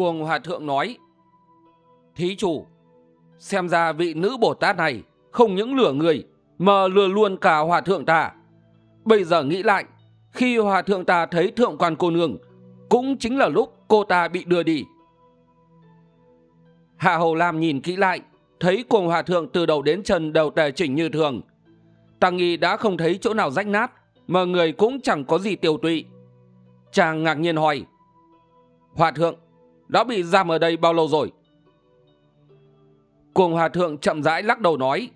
Cuồng Hòa Thượng nói Thí chủ Xem ra vị nữ Bồ Tát này Không những lừa người Mà lừa luôn cả Hòa Thượng ta Bây giờ nghĩ lại Khi Hòa Thượng ta thấy Thượng quan cô nương Cũng chính là lúc cô ta bị đưa đi Hạ Hầu Lam nhìn kỹ lại Thấy Cuồng Hòa Thượng từ đầu đến chân đều tề chỉnh như thường Tăng Nghi đã không thấy chỗ nào rách nát Mà người cũng chẳng có gì tiêu tụy Chàng ngạc nhiên hỏi Hòa Thượng đã bị giam ở đây bao lâu rồi Cuồng hòa thượng chậm rãi lắc đầu nói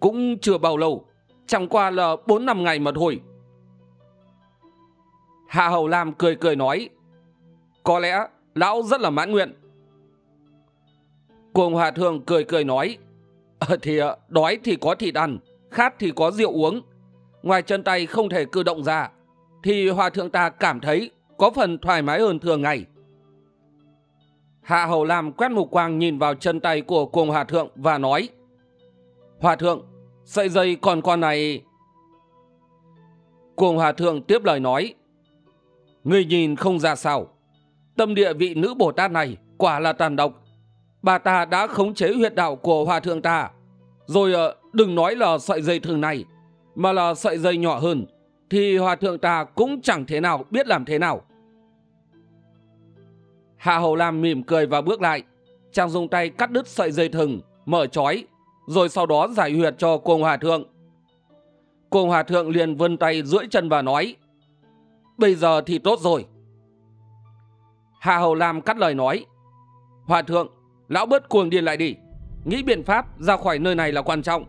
Cũng chưa bao lâu Chẳng qua là bốn năm ngày mà thôi Hạ Hầu Lam cười cười nói Có lẽ lão rất là mãn nguyện Cuồng hòa thượng cười cười nói ờ, thì ờ, đói thì có thịt ăn Khát thì có rượu uống Ngoài chân tay không thể cử động ra Thì hòa thượng ta cảm thấy Có phần thoải mái hơn thường ngày Hạ Hầu Lam quét mục quang nhìn vào chân tay của cuồng Hòa Thượng và nói Hòa Thượng, sợi dây còn con này... Cuồng Hòa Thượng tiếp lời nói Người nhìn không ra sao Tâm địa vị nữ Bồ Tát này quả là tàn độc Bà ta đã khống chế huyệt đạo của Hòa Thượng ta Rồi ờ, đừng nói là sợi dây thường này Mà là sợi dây nhỏ hơn Thì Hòa Thượng ta cũng chẳng thế nào biết làm thế nào Hạ Hầu Lam mỉm cười và bước lại. Chàng dùng tay cắt đứt sợi dây thừng, mở chói, rồi sau đó giải huyệt cho Cung Hòa Thượng. Cung Hòa Thượng liền vươn tay duỗi chân và nói Bây giờ thì tốt rồi. Hạ Hầu Lam cắt lời nói Hòa Thượng, lão bớt cuồng điên lại đi. Nghĩ biện pháp ra khỏi nơi này là quan trọng.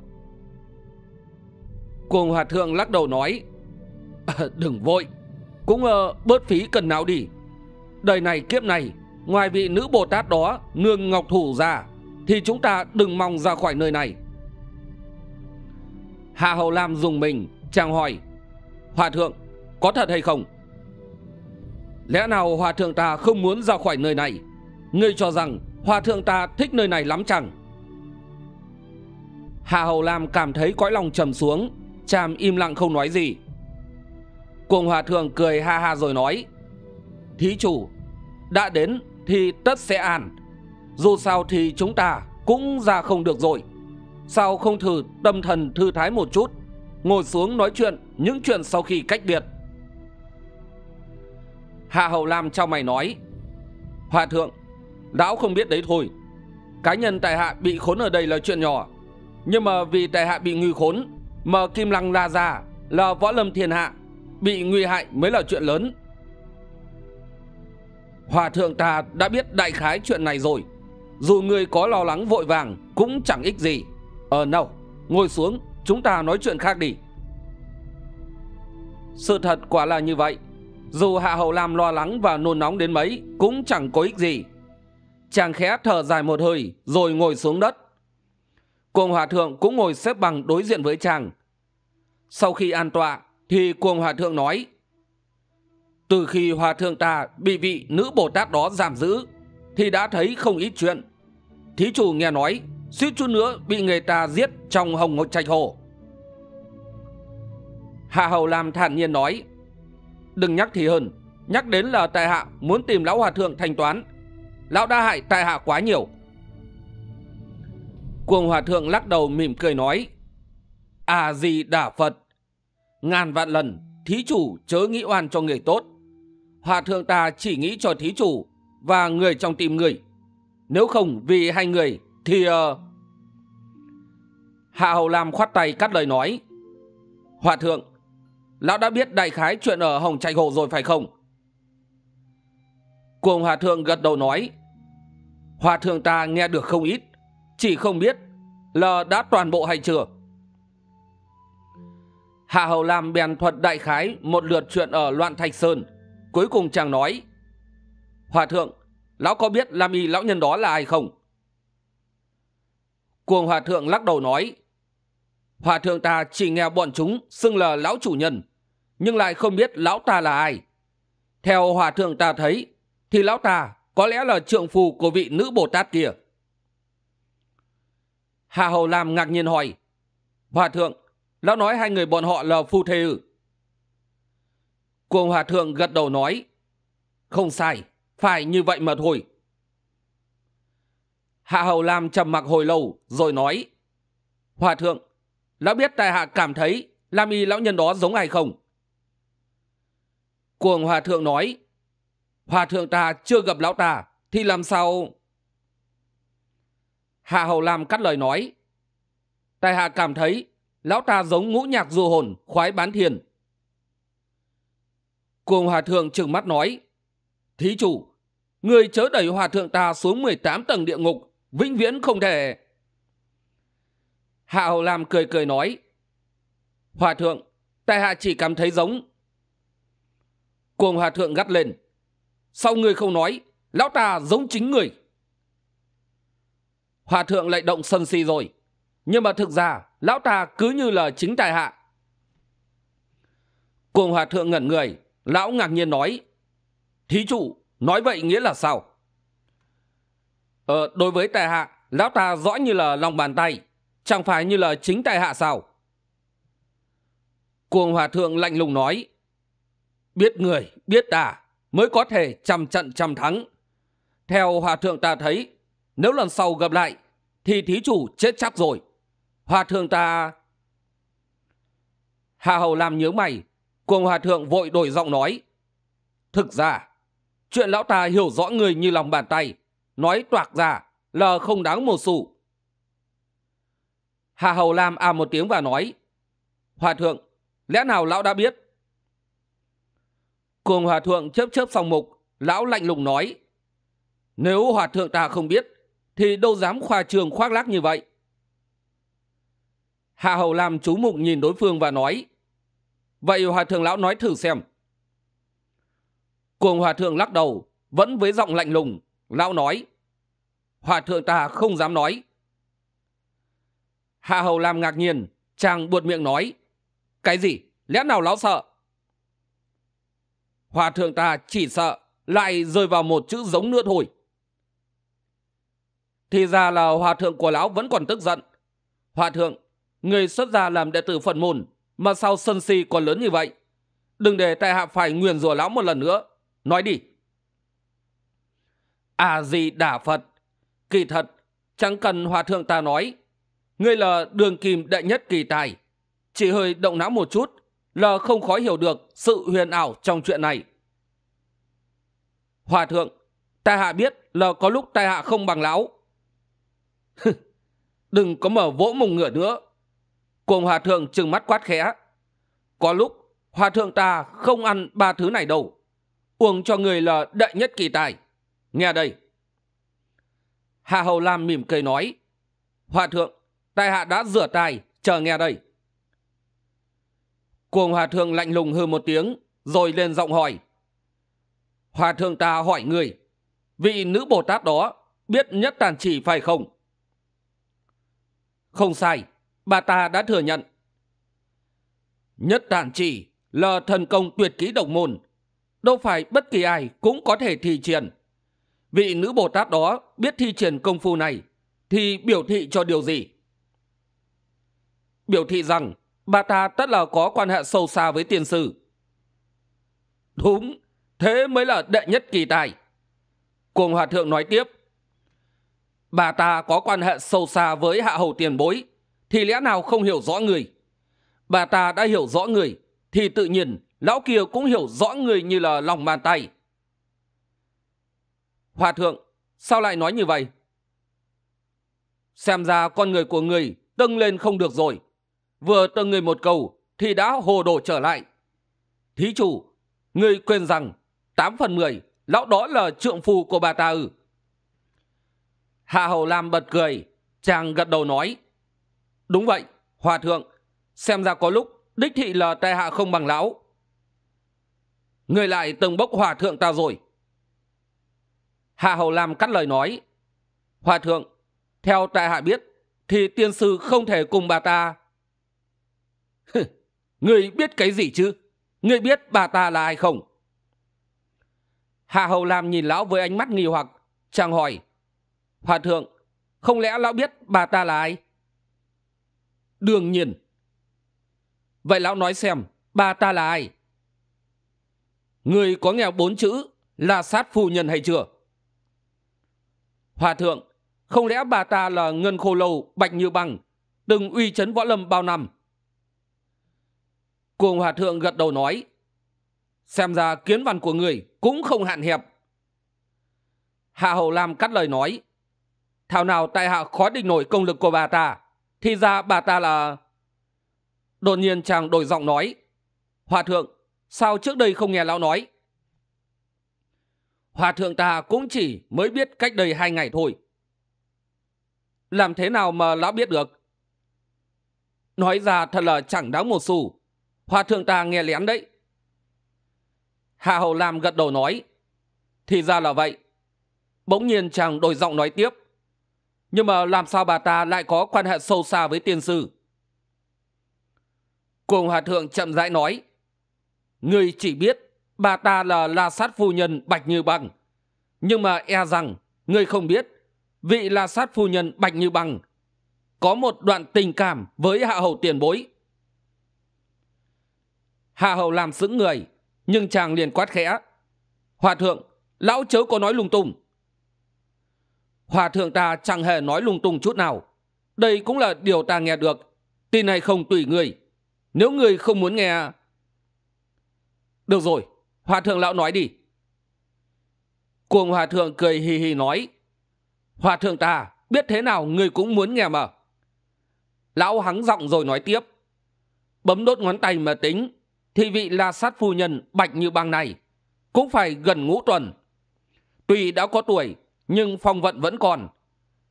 Cuồng Hòa Thượng lắc đầu nói ờ, Đừng vội, cũng uh, bớt phí cần não đi. Đời này kiếp này Ngoài vị nữ Bồ Tát đó Nương Ngọc Thủ ra Thì chúng ta đừng mong ra khỏi nơi này Hạ Hầu Lam dùng mình Chàng hỏi Hòa thượng có thật hay không Lẽ nào hòa thượng ta không muốn ra khỏi nơi này Ngươi cho rằng hòa thượng ta thích nơi này lắm chẳng Hạ Hầu Lam cảm thấy cõi lòng trầm xuống Chàm im lặng không nói gì cùng hòa thượng cười ha ha rồi nói Thí chủ Đã đến thì tất sẽ an Dù sao thì chúng ta cũng ra không được rồi Sao không thử tâm thần thư thái một chút Ngồi xuống nói chuyện những chuyện sau khi cách biệt Hạ Hậu Lam cho mày nói Hòa thượng Lão không biết đấy thôi Cá nhân tại hạ bị khốn ở đây là chuyện nhỏ Nhưng mà vì tại hạ bị nguy khốn Mà Kim Lăng La Gia Là võ lâm thiên hạ Bị nguy hại mới là chuyện lớn Hòa thượng ta đã biết đại khái chuyện này rồi Dù người có lo lắng vội vàng Cũng chẳng ích gì Ờ nào ngồi xuống Chúng ta nói chuyện khác đi Sự thật quả là như vậy Dù Hạ Hậu Lam lo lắng và nôn nóng đến mấy Cũng chẳng có ích gì Chàng khẽ thở dài một hơi Rồi ngồi xuống đất Cuồng Hòa Thượng cũng ngồi xếp bằng đối diện với chàng Sau khi an tọa Thì Cuồng Hòa Thượng nói từ khi hòa thượng ta bị vị nữ Bồ Tát đó giam giữ thì đã thấy không ít chuyện. Thí chủ nghe nói suýt chút nữa bị người ta giết trong hồng ngột trạch hồ. Hạ Hầu Lam thản nhiên nói Đừng nhắc thì hơn Nhắc đến là tại hạ muốn tìm lão hòa thượng thanh toán Lão đã hại tại hạ quá nhiều Cuồng hòa thượng lắc đầu mỉm cười nói À gì đả Phật Ngàn vạn lần Thí chủ chớ nghĩ oan cho người tốt Hạ thượng ta chỉ nghĩ cho thí chủ và người trong tim người. Nếu không vì hai người thì... Uh... Hạ Hầu Lam khoát tay cắt lời nói. Hòa thượng, lão đã biết đại khái chuyện ở Hồng Trạch Hồ rồi phải không? Cuồng Hòa thượng gật đầu nói. Hòa thượng ta nghe được không ít, chỉ không biết là đã toàn bộ hay chưa. Hạ Hầu Lam bèn thuật đại khái một lượt chuyện ở Loạn Thạch Sơn Cuối cùng chàng nói Hòa thượng Lão có biết Lam Y lão nhân đó là ai không Cuồng hòa thượng lắc đầu nói Hòa thượng ta chỉ nghe bọn chúng xưng là lão chủ nhân Nhưng lại không biết lão ta là ai Theo hòa thượng ta thấy Thì lão ta có lẽ là trượng phù của vị nữ Bồ Tát kia Hà Hầu Lam ngạc nhiên hỏi Hòa thượng Lão nói hai người bọn họ là phu thê ư cuồng Hòa Thượng gật đầu nói. Không sai, phải như vậy mà thôi. Hạ Hầu làm trầm mặc hồi lâu rồi nói. Hòa Thượng, lão biết tài hạ cảm thấy làm y lão nhân đó giống ai không? Cuồng Hòa Thượng nói. Hòa Thượng ta chưa gặp lão ta thì làm sao... Hạ Hầu làm cắt lời nói. Tài hạ cảm thấy lão ta giống ngũ nhạc du hồn khoái bán thiền Cuồng hòa thượng trừng mắt nói. Thí chủ, người chớ đẩy hòa thượng ta xuống 18 tầng địa ngục, vĩnh viễn không thể. Hạ Hầu làm cười cười nói. Hòa thượng, tại hạ chỉ cảm thấy giống. Cuồng hòa thượng gắt lên. Sao người không nói, lão ta giống chính người. Hòa thượng lại động sân si rồi. Nhưng mà thực ra, lão ta cứ như là chính tại hạ. Cuồng hòa thượng ngẩn người, Lão ngạc nhiên nói, Thí chủ, nói vậy nghĩa là sao? Ờ, đối với tài hạ, lão ta rõ như là lòng bàn tay, chẳng phải như là chính tài hạ sao? Cuồng hòa thượng lạnh lùng nói, Biết người, biết ta, mới có thể trăm trận trăm thắng. Theo hòa thượng ta thấy, nếu lần sau gặp lại, thì thí chủ chết chắc rồi. Hòa thượng ta... Hà Hầu làm nhớ mày, Cuồng hòa thượng vội đổi giọng nói. Thực ra, chuyện lão ta hiểu rõ người như lòng bàn tay. Nói toạc ra là không đáng một xu. Hà Hầu Lam à một tiếng và nói. Hòa thượng, lẽ nào lão đã biết? Cuồng hòa thượng chớp chớp song mục, lão lạnh lùng nói. Nếu hòa thượng ta không biết, thì đâu dám khoa trường khoác lác như vậy. Hạ Hầu Lam chú mục nhìn đối phương và nói. Vậy hòa thượng lão nói thử xem. Cuồng hòa thượng lắc đầu, vẫn với giọng lạnh lùng. Lão nói, hòa thượng ta không dám nói. Hạ hầu làm ngạc nhiên, chàng buột miệng nói. Cái gì? Lẽ nào lão sợ? Hòa thượng ta chỉ sợ, lại rơi vào một chữ giống nữa thôi. Thì ra là hòa thượng của lão vẫn còn tức giận. Hòa thượng, người xuất gia làm đệ tử phật môn mà sao sân si còn lớn như vậy? Đừng để tại hạ phải nguyền rủa lão một lần nữa. Nói đi. À gì đả Phật. Kỳ thật, chẳng cần hòa thượng ta nói. Ngươi là đường kìm đệ nhất kỳ tài. Chỉ hơi động não một chút là không khó hiểu được sự huyền ảo trong chuyện này. Hòa thượng, tai hạ biết là có lúc tai hạ không bằng lão. Đừng có mở vỗ mông ngựa nữa. Cùng hòa thượng trừng mắt quát khẽ. Có lúc hòa thượng ta không ăn ba thứ này đâu. Uống cho người là đệ nhất kỳ tài. Nghe đây. Hà Hầu Lam mỉm cười nói. Hòa thượng, tai hạ đã rửa tài, chờ nghe đây. Cuồng hòa thượng lạnh lùng hư một tiếng, rồi lên giọng hỏi. Hòa thượng ta hỏi người, vị nữ Bồ Tát đó biết nhất tàn chỉ phải không? Không sai, bà ta đã thừa nhận nhất đản chỉ là thần công tuyệt ký độc môn đâu phải bất kỳ ai cũng có thể thi triển vị nữ bồ tát đó biết thi triển công phu này thì biểu thị cho điều gì biểu thị rằng bà ta tất là có quan hệ sâu xa với tiên sư đúng thế mới là đệ nhất kỳ tài cùng hòa thượng nói tiếp bà ta có quan hệ sâu xa với hạ hầu tiền bối thì lẽ nào không hiểu rõ người bà ta đã hiểu rõ người thì tự nhiên lão kia cũng hiểu rõ người như là lòng bàn tay hòa thượng sao lại nói như vậy xem ra con người của người tâng lên không được rồi vừa tâng người một cầu thì đã hồ đổ trở lại thí chủ người quên rằng tám phần mười lão đó là trượng phu của bà ta ừ. hà hầu lam bật cười chàng gật đầu nói đúng vậy hòa thượng xem ra có lúc đích thị là tai hạ không bằng lão người lại từng bốc hòa thượng ta rồi hạ hầu lam cắt lời nói hòa thượng theo tại hạ biết thì tiên sư không thể cùng bà ta người biết cái gì chứ người biết bà ta là ai không hạ hầu lam nhìn lão với ánh mắt nghi hoặc chàng hỏi hòa thượng không lẽ lão biết bà ta là ai đương nhiên vậy lão nói xem bà ta là ai người có nghèo bốn chữ là sát phu nhân hay chưa hòa thượng không lẽ bà ta là ngân khô lâu bạch như bằng từng uy chấn võ lâm bao năm cuồng hòa thượng gật đầu nói xem ra kiến văn của người cũng không hạn hẹp hạ hầu lam cắt lời nói thảo nào tại hạ khó định nổi công lực của bà ta thì ra bà ta là đột nhiên chàng đổi giọng nói hòa thượng sao trước đây không nghe lão nói hòa thượng ta cũng chỉ mới biết cách đây hai ngày thôi làm thế nào mà lão biết được nói ra thật là chẳng đáng một xu hòa thượng ta nghe lén đấy hà hầu lam gật đầu nói thì ra là vậy bỗng nhiên chàng đổi giọng nói tiếp nhưng mà làm sao bà ta lại có quan hệ sâu xa với tiên sư cùng hòa thượng chậm rãi nói người chỉ biết bà ta là la sát phu nhân bạch như bằng nhưng mà e rằng người không biết vị la sát phu nhân bạch như bằng có một đoạn tình cảm với hạ hầu tiền bối hạ hầu làm sững người nhưng chàng liền quát khẽ hòa thượng lão chớ có nói lung tung Hòa thượng ta chẳng hề nói lung tung chút nào. Đây cũng là điều ta nghe được. Tin hay không tùy người. Nếu người không muốn nghe... Được rồi, Hòa thượng lão nói đi. Cuồng Hòa thượng cười hì hì nói. Hòa thượng ta biết thế nào người cũng muốn nghe mà. Lão hắng giọng rồi nói tiếp. Bấm đốt ngón tay mà tính. Thì vị la sát phu nhân bạch như băng này. Cũng phải gần ngũ tuần. Tuy đã có tuổi nhưng phong vận vẫn còn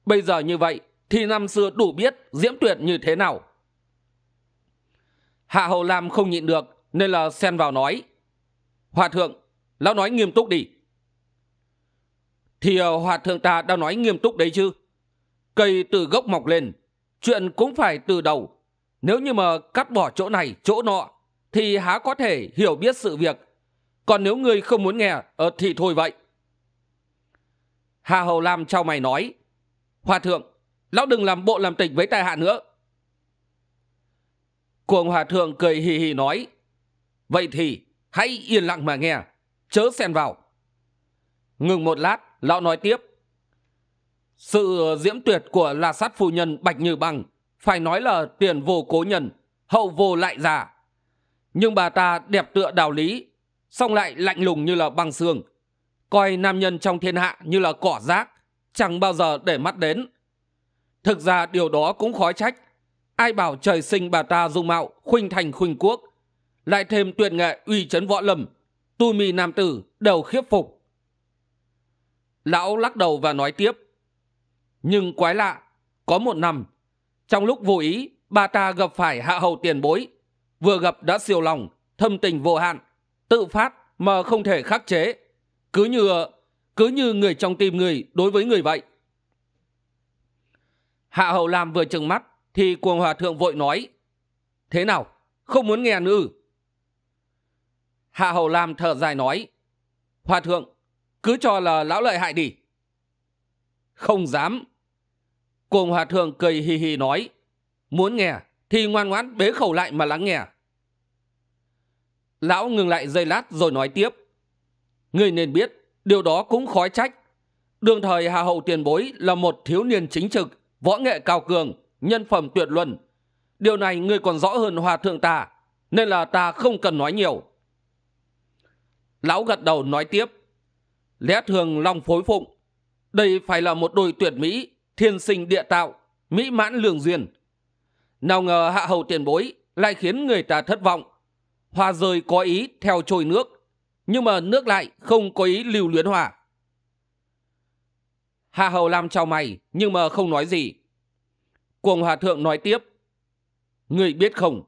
bây giờ như vậy thì năm xưa đủ biết diễm tuyệt như thế nào hạ hầu lam không nhịn được nên là xen vào nói hòa thượng lão nói nghiêm túc đi thì ờ, hòa thượng ta đã nói nghiêm túc đấy chứ cây từ gốc mọc lên chuyện cũng phải từ đầu nếu như mà cắt bỏ chỗ này chỗ nọ thì há có thể hiểu biết sự việc còn nếu ngươi không muốn nghe ờ, thì thôi vậy hà hầu lam trao mày nói hòa thượng lão đừng làm bộ làm tịch với tai hạ nữa cuồng hòa thượng cười hì hì nói vậy thì hãy yên lặng mà nghe chớ xen vào ngừng một lát lão nói tiếp sự diễm tuyệt của la sát phu nhân bạch như bằng phải nói là tiền vô cố nhân hậu vô lại già nhưng bà ta đẹp tựa đạo lý song lại lạnh lùng như là băng xương coi nam nhân trong thiên hạ như là cỏ rác chẳng bao giờ để mắt đến thực ra điều đó cũng khó trách ai bảo trời sinh bà ta dung mạo khuynh thành khuynh quốc lại thêm tuyệt nghệ uy chấn võ lâm tu mì nam tử đều khiếp phục lão lắc đầu và nói tiếp nhưng quái lạ có một năm trong lúc vô ý bà ta gặp phải hạ hầu tiền bối vừa gặp đã siêu lòng thâm tình vô hạn tự phát mà không thể khắc chế cứ như cứ như người trong tim người đối với người vậy. Hạ hậu làm vừa trừng mắt thì cuồng hòa thượng vội nói Thế nào? Không muốn nghe nữa Hạ hậu làm thở dài nói Hòa thượng cứ cho là lão lợi hại đi Không dám Cuồng hòa thượng cười hì hì nói Muốn nghe thì ngoan ngoãn bế khẩu lại mà lắng nghe Lão ngừng lại giây lát rồi nói tiếp ngươi nên biết điều đó cũng khói trách đương thời hà hậu tiền bối là một thiếu niên chính trực võ nghệ cao cường nhân phẩm tuyệt luân điều này ngươi còn rõ hơn hòa thượng ta nên là ta không cần nói nhiều lão gật đầu nói tiếp lẽ thường long phối phụng đây phải là một đôi tuyệt mỹ thiên sinh địa tạo mỹ mãn lường duyên nào ngờ hạ hầu tiền bối lại khiến người ta thất vọng hoa rơi có ý theo trôi nước nhưng mà nước lại không có ý lưu luyến hòa hạ hầu lam trao mày nhưng mà không nói gì cuồng hòa thượng nói tiếp người biết không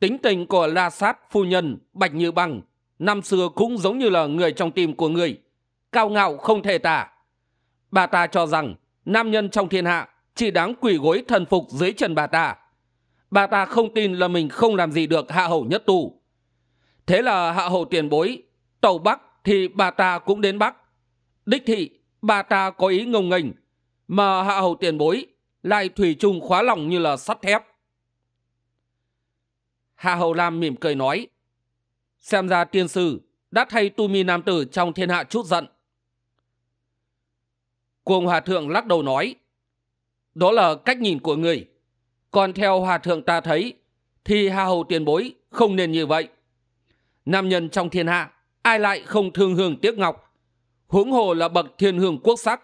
tính tình của la sát phu nhân bạch như băng năm xưa cũng giống như là người trong tim của người cao ngạo không thể tả bà ta cho rằng nam nhân trong thiên hạ chỉ đáng quỳ gối thần phục dưới chân bà ta bà ta không tin là mình không làm gì được hạ hầu nhất tù thế là hạ hầu tiền bối tàu bắc thì bà ta cũng đến bắc đích thị bà ta có ý ngông nghênh mà hạ hầu tiền bối lại thủy chung khóa lòng như là sắt thép hạ hầu lam mỉm cười nói xem ra tiên sư đã thay tu mi nam tử trong thiên hạ chút giận cuồng hòa thượng lắc đầu nói đó là cách nhìn của người còn theo hòa thượng ta thấy thì hạ hầu tiền bối không nên như vậy nam nhân trong thiên hạ ai lại không thương hương tiếc ngọc huống hồ là bậc thiên hương quốc sắc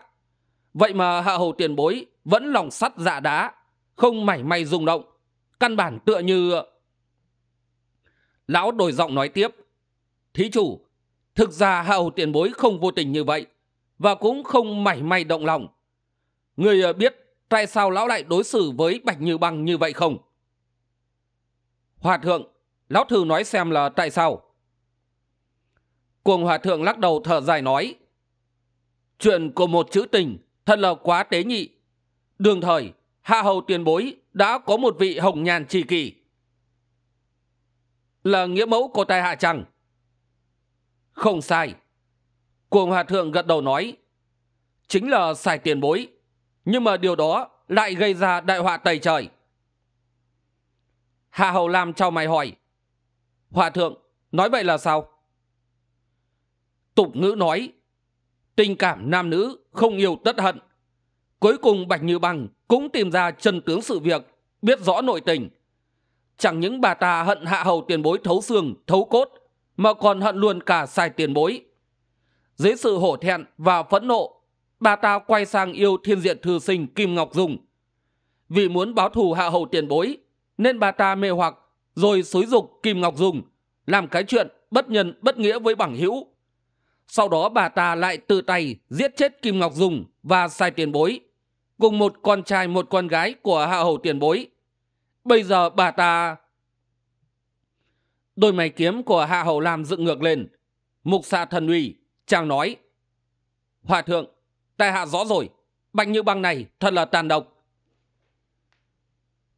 vậy mà hạ hầu tiền bối vẫn lòng sắt dạ đá không mảy may rung động căn bản tựa như lão đổi giọng nói tiếp thí chủ thực ra hạ hầu tiền bối không vô tình như vậy và cũng không mảy may động lòng người ờ, biết tại sao lão lại đối xử với bạch như băng như vậy không hòa thượng lão thử nói xem là tại sao Cuồng hòa thượng lắc đầu thở dài nói. Chuyện của một chữ tình thật là quá tế nhị. Đường thời, Hạ Hầu tiền bối đã có một vị hồng nhàn trì kỳ. Là nghĩa mẫu của tài hạ chăng? Không sai. Cuồng hòa thượng gật đầu nói. Chính là xài tiền bối. Nhưng mà điều đó lại gây ra đại họa tày trời. Hạ Hầu làm trao mày hỏi. Hòa thượng, nói vậy là sao? tục ngữ nói tình cảm nam nữ không yêu tất hận cuối cùng bạch như bằng cũng tìm ra chân tướng sự việc biết rõ nội tình chẳng những bà ta hận hạ hầu tiền bối thấu xương thấu cốt mà còn hận luôn cả sai tiền bối dưới sự hổ thẹn và phẫn nộ bà ta quay sang yêu thiên diện thư sinh kim ngọc dung vì muốn báo thù hạ hầu tiền bối nên bà ta mê hoặc rồi xúi dục kim ngọc dung làm cái chuyện bất nhân bất nghĩa với bằng hữu sau đó bà ta lại tự tay giết chết kim ngọc dung và sai tiền bối cùng một con trai một con gái của hạ hầu tiền bối bây giờ bà ta đôi mày kiếm của hạ hầu lam dựng ngược lên mục xạ thần uy chàng nói hòa thượng tại hạ rõ rồi bạch như băng này thật là tàn độc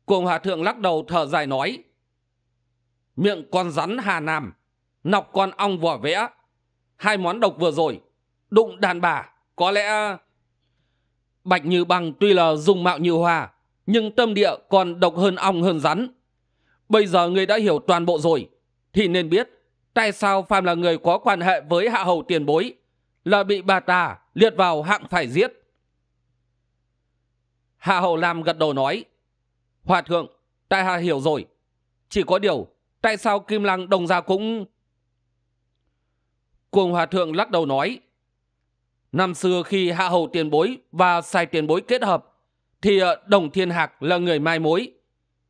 cùng hòa thượng lắc đầu thở dài nói miệng con rắn hà nam nọc con ong vỏ vẽ Hai món độc vừa rồi, đụng đàn bà, có lẽ... Ờ, Bạch Như Băng tuy là dùng mạo như hoa, nhưng tâm địa còn độc hơn ong hơn rắn. Bây giờ người đã hiểu toàn bộ rồi, thì nên biết tại sao Phạm là người có quan hệ với hạ hầu tiền bối, là bị bà tà liệt vào hạng phải giết. Hạ hầu Lam gật đầu nói, Hòa thượng, tại hạ hiểu rồi. Chỉ có điều, tại sao Kim Lăng đồng gia cũng Cuồng hòa thượng lắc đầu nói Năm xưa khi hạ hầu tiền bối và sai tiền bối kết hợp Thì ờ, đồng thiên hạc là người mai mối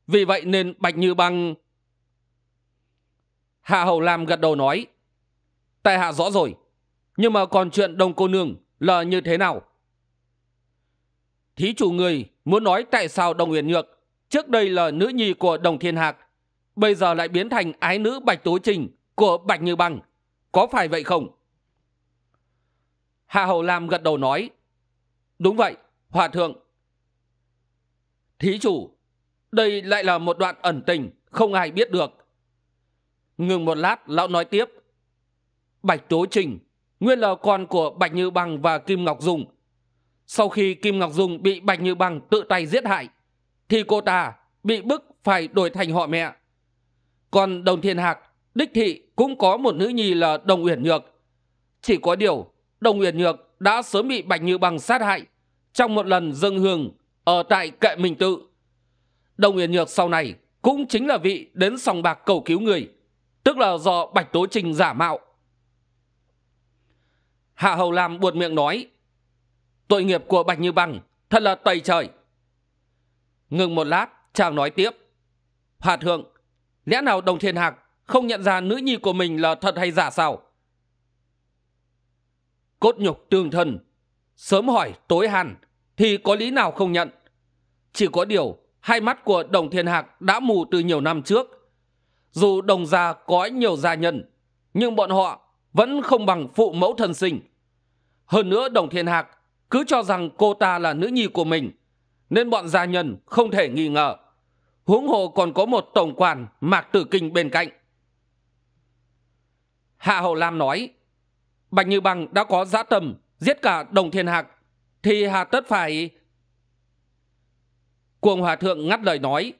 Vì vậy nên bạch như băng Hạ hầu làm gật đầu nói Tại hạ rõ rồi Nhưng mà còn chuyện đồng cô nương là như thế nào Thí chủ người muốn nói tại sao đồng uyển nhược Trước đây là nữ nhi của đồng thiên hạc Bây giờ lại biến thành ái nữ bạch tố trình của bạch như băng có phải vậy không Hà hầu lam gật đầu nói đúng vậy hòa thượng thí chủ đây lại là một đoạn ẩn tình không ai biết được ngừng một lát lão nói tiếp bạch tố trình nguyên là con của bạch như bằng và kim ngọc dung sau khi kim ngọc dung bị bạch như bằng tự tay giết hại thì cô ta bị bức phải đổi thành họ mẹ còn đồng thiên hạc đích thị cũng có một nữ nhi là đồng uyển nhược chỉ có điều đồng uyển nhược đã sớm bị bạch như bằng sát hại trong một lần dâng hương ở tại kệ mình tự đồng uyển nhược sau này cũng chính là vị đến sòng bạc cầu cứu người tức là do bạch tố trình giả mạo hạ hầu lam buột miệng nói tội nghiệp của bạch như bằng thật là tày trời ngừng một lát chàng nói tiếp hạ thượng lẽ nào đồng thiên hạc không nhận ra nữ nhi của mình là thật hay giả sao cốt nhục tương thân sớm hỏi tối hàn thì có lý nào không nhận chỉ có điều hai mắt của đồng thiên hạc đã mù từ nhiều năm trước dù đồng gia có nhiều gia nhân nhưng bọn họ vẫn không bằng phụ mẫu thân sinh hơn nữa đồng thiên hạc cứ cho rằng cô ta là nữ nhi của mình nên bọn gia nhân không thể nghi ngờ huống hồ còn có một tổng quản mạc tử kinh bên cạnh Hạ Hậu Lam nói Bạch Như Bằng đã có dã tầm Giết cả Đồng Thiên Hạc Thì hà tất phải Cuồng Hòa Thượng ngắt lời nói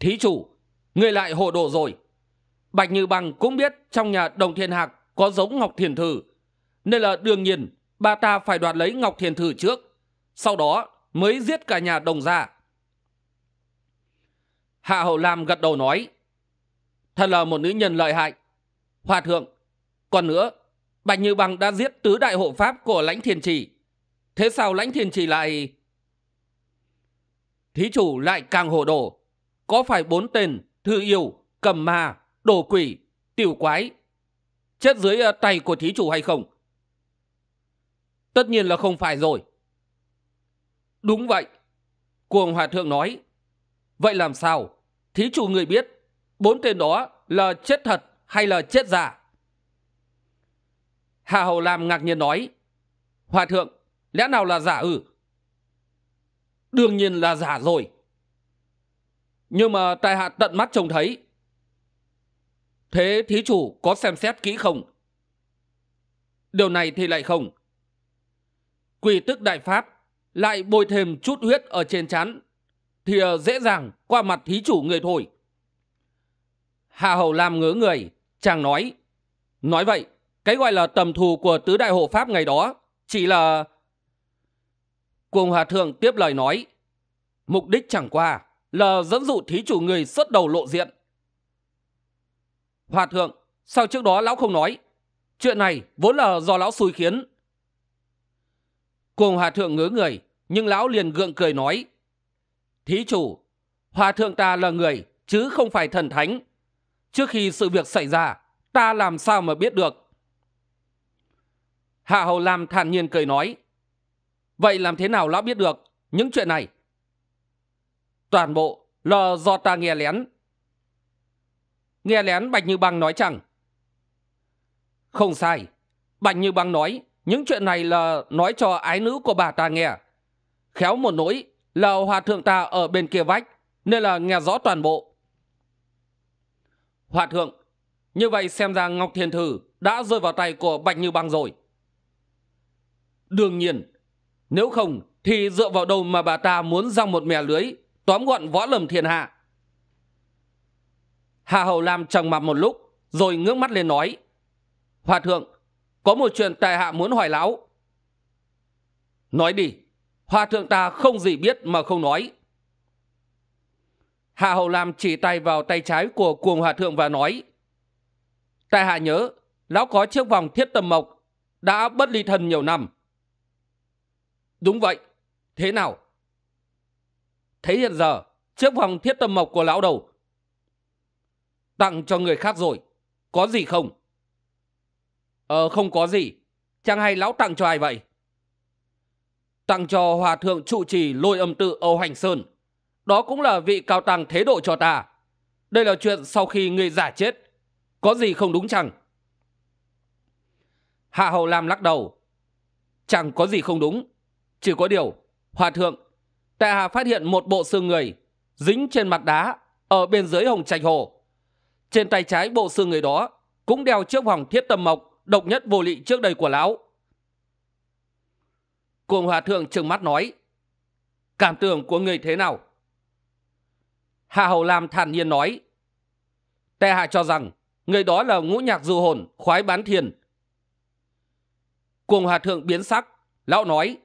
Thí chủ Người lại hồ đồ rồi Bạch Như Bằng cũng biết trong nhà Đồng Thiên Hạc Có giống Ngọc Thiền Thử Nên là đương nhiên Bà ta phải đoạt lấy Ngọc Thiền Thử trước Sau đó mới giết cả nhà Đồng Gia Hạ Hậu Lam gật đầu nói Thật là một nữ nhân lợi hại Hòa thượng, còn nữa, Bạch Như Bằng đã giết tứ đại hộ pháp của lãnh thiên trì. Thế sao lãnh thiên trì lại... Thí chủ lại càng hồ đồ. Có phải bốn tên thư yêu, cầm ma, đồ quỷ, tiểu quái chết dưới ờ, tay của thí chủ hay không? Tất nhiên là không phải rồi. Đúng vậy. Cuồng Hòa Thượng nói. Vậy làm sao? Thí chủ người biết, bốn tên đó là chết thật hay là chết giả hà hầu lam ngạc nhiên nói hòa thượng lẽ nào là giả ư ừ? đương nhiên là giả rồi nhưng mà tại hạ tận mắt trông thấy thế thí chủ có xem xét kỹ không điều này thì lại không Quy tức đại pháp lại bôi thêm chút huyết ở trên chán thì ờ, dễ dàng qua mặt thí chủ người thổi. hà hầu lam ngớ người Chàng nói, nói vậy, cái gọi là tầm thù của tứ đại hộ pháp ngày đó chỉ là... cuồng Hòa Thượng tiếp lời nói, mục đích chẳng qua là dẫn dụ thí chủ người xuất đầu lộ diện. Hòa Thượng, sao trước đó lão không nói? Chuyện này vốn là do lão xui khiến. cuồng Hòa Thượng ngớ người, nhưng lão liền gượng cười nói. Thí chủ, Hòa Thượng ta là người, chứ không phải thần thánh trước khi sự việc xảy ra ta làm sao mà biết được hạ hầu lam thản nhiên cười nói vậy làm thế nào lão biết được những chuyện này toàn bộ là do ta nghe lén nghe lén bạch như băng nói chẳng không sai bạch như băng nói những chuyện này là nói cho ái nữ của bà ta nghe khéo một nỗi là hòa thượng ta ở bên kia vách nên là nghe rõ toàn bộ Hòa thượng Như vậy xem ra Ngọc Thiên Thử Đã rơi vào tay của Bạch Như Băng rồi Đương nhiên Nếu không thì dựa vào đâu mà bà ta muốn răng một mè lưới Tóm gọn võ lầm thiên hạ Hà Hầu Lam trầm mặt một lúc Rồi ngước mắt lên nói Hòa thượng Có một chuyện tài hạ muốn hỏi lão Nói đi Hòa thượng ta không gì biết mà không nói hạ hầu lam chỉ tay vào tay trái của cuồng hòa thượng và nói tại hạ nhớ lão có chiếc vòng thiết tâm mộc đã bất ly thân nhiều năm đúng vậy thế nào thế hiện giờ chiếc vòng thiết tâm mộc của lão đầu tặng cho người khác rồi có gì không ờ không có gì chẳng hay lão tặng cho ai vậy tặng cho hòa thượng trụ trì lôi âm tự âu hành sơn đó cũng là vị cao tăng thế độ cho ta đây là chuyện sau khi người giả chết có gì không đúng chẳng hạ hầu lam lắc đầu chẳng có gì không đúng chỉ có điều hòa thượng tại hạ phát hiện một bộ xương người dính trên mặt đá ở bên dưới hồng trạch hồ trên tay trái bộ xương người đó cũng đeo chiếc vòng thiết tâm mộc độc nhất vô lị trước đây của lão cùng hòa thượng trừng mắt nói cảm tưởng của người thế nào Hạ Hầu Lam thản nhiên nói. Tệ hạ cho rằng người đó là ngũ nhạc du hồn, khoái bán thiền. Cuồng hòa thượng biến sắc, lão nói.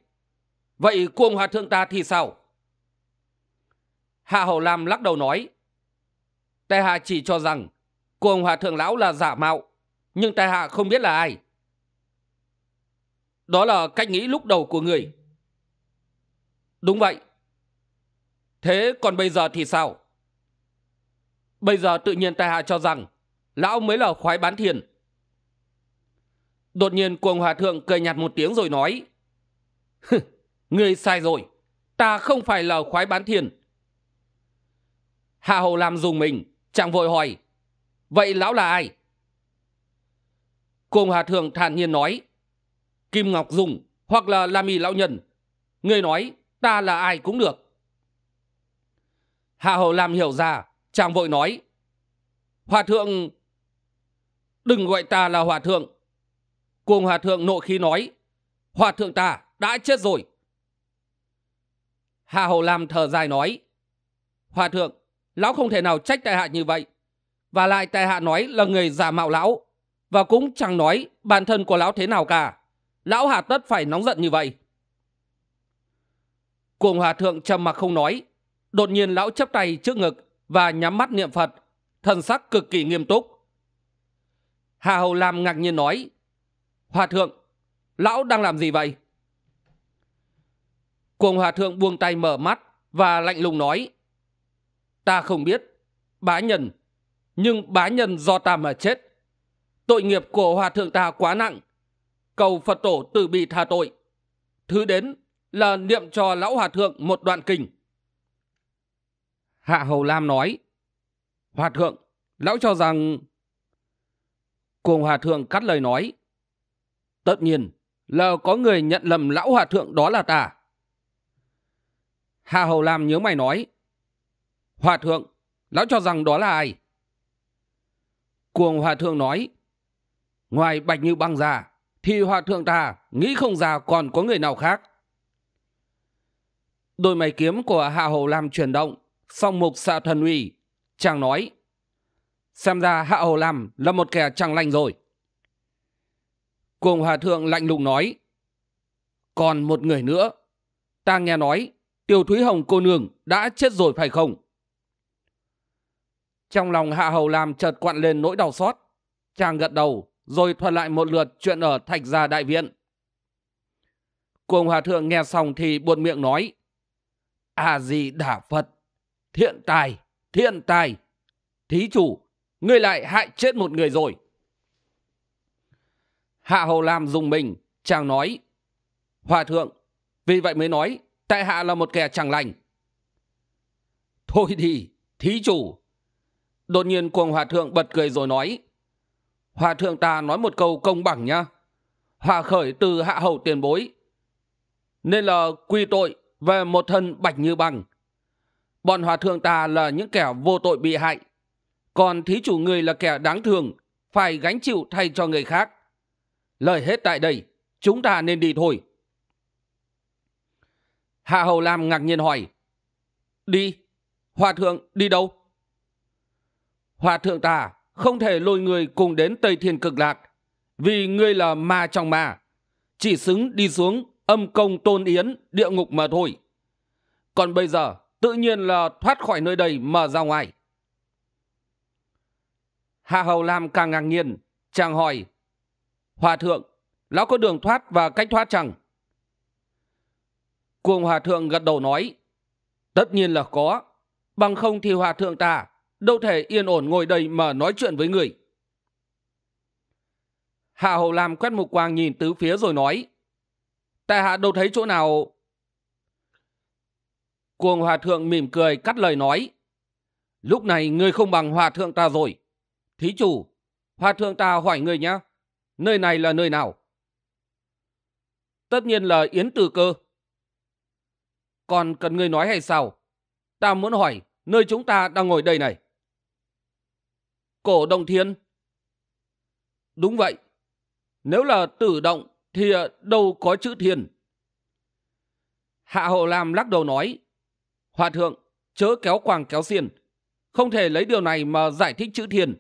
Vậy cuồng hòa thượng ta thì sao? Hạ Hầu Lam lắc đầu nói. Tệ hạ chỉ cho rằng cuồng hòa thượng lão là giả mạo, nhưng tệ hạ không biết là ai. Đó là cách nghĩ lúc đầu của người. Đúng vậy. Thế còn bây giờ thì sao? Bây giờ tự nhiên tại hạ cho rằng lão mới là khoái bán thiền. Đột nhiên cuồng hòa thượng cười nhạt một tiếng rồi nói. Ngươi sai rồi. Ta không phải là khoái bán thiền. Hạ Hầu làm dùng mình, chẳng vội hỏi. Vậy lão là ai? cuồng hòa Thượng thản nhiên nói. Kim Ngọc dùng hoặc là Lam Y Lão Nhân. Người nói ta là ai cũng được. Hạ Hầu làm hiểu ra Chàng vội nói. Hòa thượng... Đừng gọi ta là hòa thượng. Cuồng hòa thượng nộ khí nói. Hòa thượng ta đã chết rồi. Hà Hầu Lam thở dài nói. Hòa thượng, lão không thể nào trách tại hạ như vậy. Và lại tại hạ nói là người giả mạo lão. Và cũng chẳng nói bản thân của lão thế nào cả. Lão hà tất phải nóng giận như vậy. Cuồng hòa thượng trầm mặc không nói. Đột nhiên lão chắp tay trước ngực và nhắm mắt niệm phật thần sắc cực kỳ nghiêm túc hà hầu lam ngạc nhiên nói hòa thượng lão đang làm gì vậy cuồng hòa thượng buông tay mở mắt và lạnh lùng nói ta không biết bá nhân nhưng bá nhân do ta mà chết tội nghiệp của hòa thượng ta quá nặng cầu phật tổ từ bi tha tội thứ đến là niệm cho lão hòa thượng một đoạn kinh Hạ Hầu Lam nói. Hòa thượng, lão cho rằng... Cùng Hòa thượng cắt lời nói. Tất nhiên là có người nhận lầm lão Hòa thượng đó là ta. Hạ Hầu Lam nhớ mày nói. Hòa thượng, lão cho rằng đó là ai? Cuồng Hòa thượng nói. Ngoài Bạch Như Băng già thì Hòa thượng ta nghĩ không ra còn có người nào khác. Đôi mày kiếm của Hạ Hầu Lam chuyển động, song mục xạ thần uy chàng nói xem ra hạ hầu lam là một kẻ chẳng lành rồi cùng hòa thượng lạnh lùng nói còn một người nữa ta nghe nói tiểu thúy hồng cô nương đã chết rồi phải không trong lòng hạ hầu lam chợt quặn lên nỗi đau xót chàng gật đầu rồi thuật lại một lượt chuyện ở thạch gia đại viện cùng hòa thượng nghe xong thì buồn miệng nói à gì đả phật Thiện tài, thiện tài. Thí chủ, ngươi lại hại chết một người rồi. Hạ Hầu Lam dùng mình, chàng nói. Hòa thượng, vì vậy mới nói, tại hạ là một kẻ chẳng lành. Thôi thì thí chủ. Đột nhiên cuồng hòa thượng bật cười rồi nói. Hòa thượng ta nói một câu công bằng nhá. Hòa khởi từ hạ hầu tiền bối. Nên là quy tội về một thân bạch như bằng bọn hòa thượng ta là những kẻ vô tội bị hại còn thí chủ người là kẻ đáng thương phải gánh chịu thay cho người khác lời hết tại đây chúng ta nên đi thôi hạ hầu lam ngạc nhiên hỏi đi hòa thượng đi đâu hòa thượng ta không thể lôi người cùng đến tây thiên cực lạc vì ngươi là ma trong ma chỉ xứng đi xuống âm công tôn yến địa ngục mà thôi còn bây giờ tự nhiên là thoát khỏi nơi đây mà ra ngoài Hạ hầu lam càng ngạc nhiên chàng hỏi hòa thượng lão có đường thoát và cách thoát chẳng cuồng hòa thượng gật đầu nói tất nhiên là có bằng không thì hòa thượng ta đâu thể yên ổn ngồi đây mà nói chuyện với người hạ hầu lam quét mục quang nhìn tứ phía rồi nói tại hạ đâu thấy chỗ nào Cuồng hòa thượng mỉm cười cắt lời nói. Lúc này ngươi không bằng hòa thượng ta rồi. Thí chủ, hòa thượng ta hỏi ngươi nhá. Nơi này là nơi nào? Tất nhiên là Yến Tử Cơ. Còn cần ngươi nói hay sao? Ta muốn hỏi nơi chúng ta đang ngồi đây này. Cổ đồng Thiên. Đúng vậy. Nếu là tử động thì đâu có chữ thiên. Hạ Hậu Lam lắc đầu nói. Hòa thượng, chớ kéo quàng kéo xiên, không thể lấy điều này mà giải thích chữ thiền.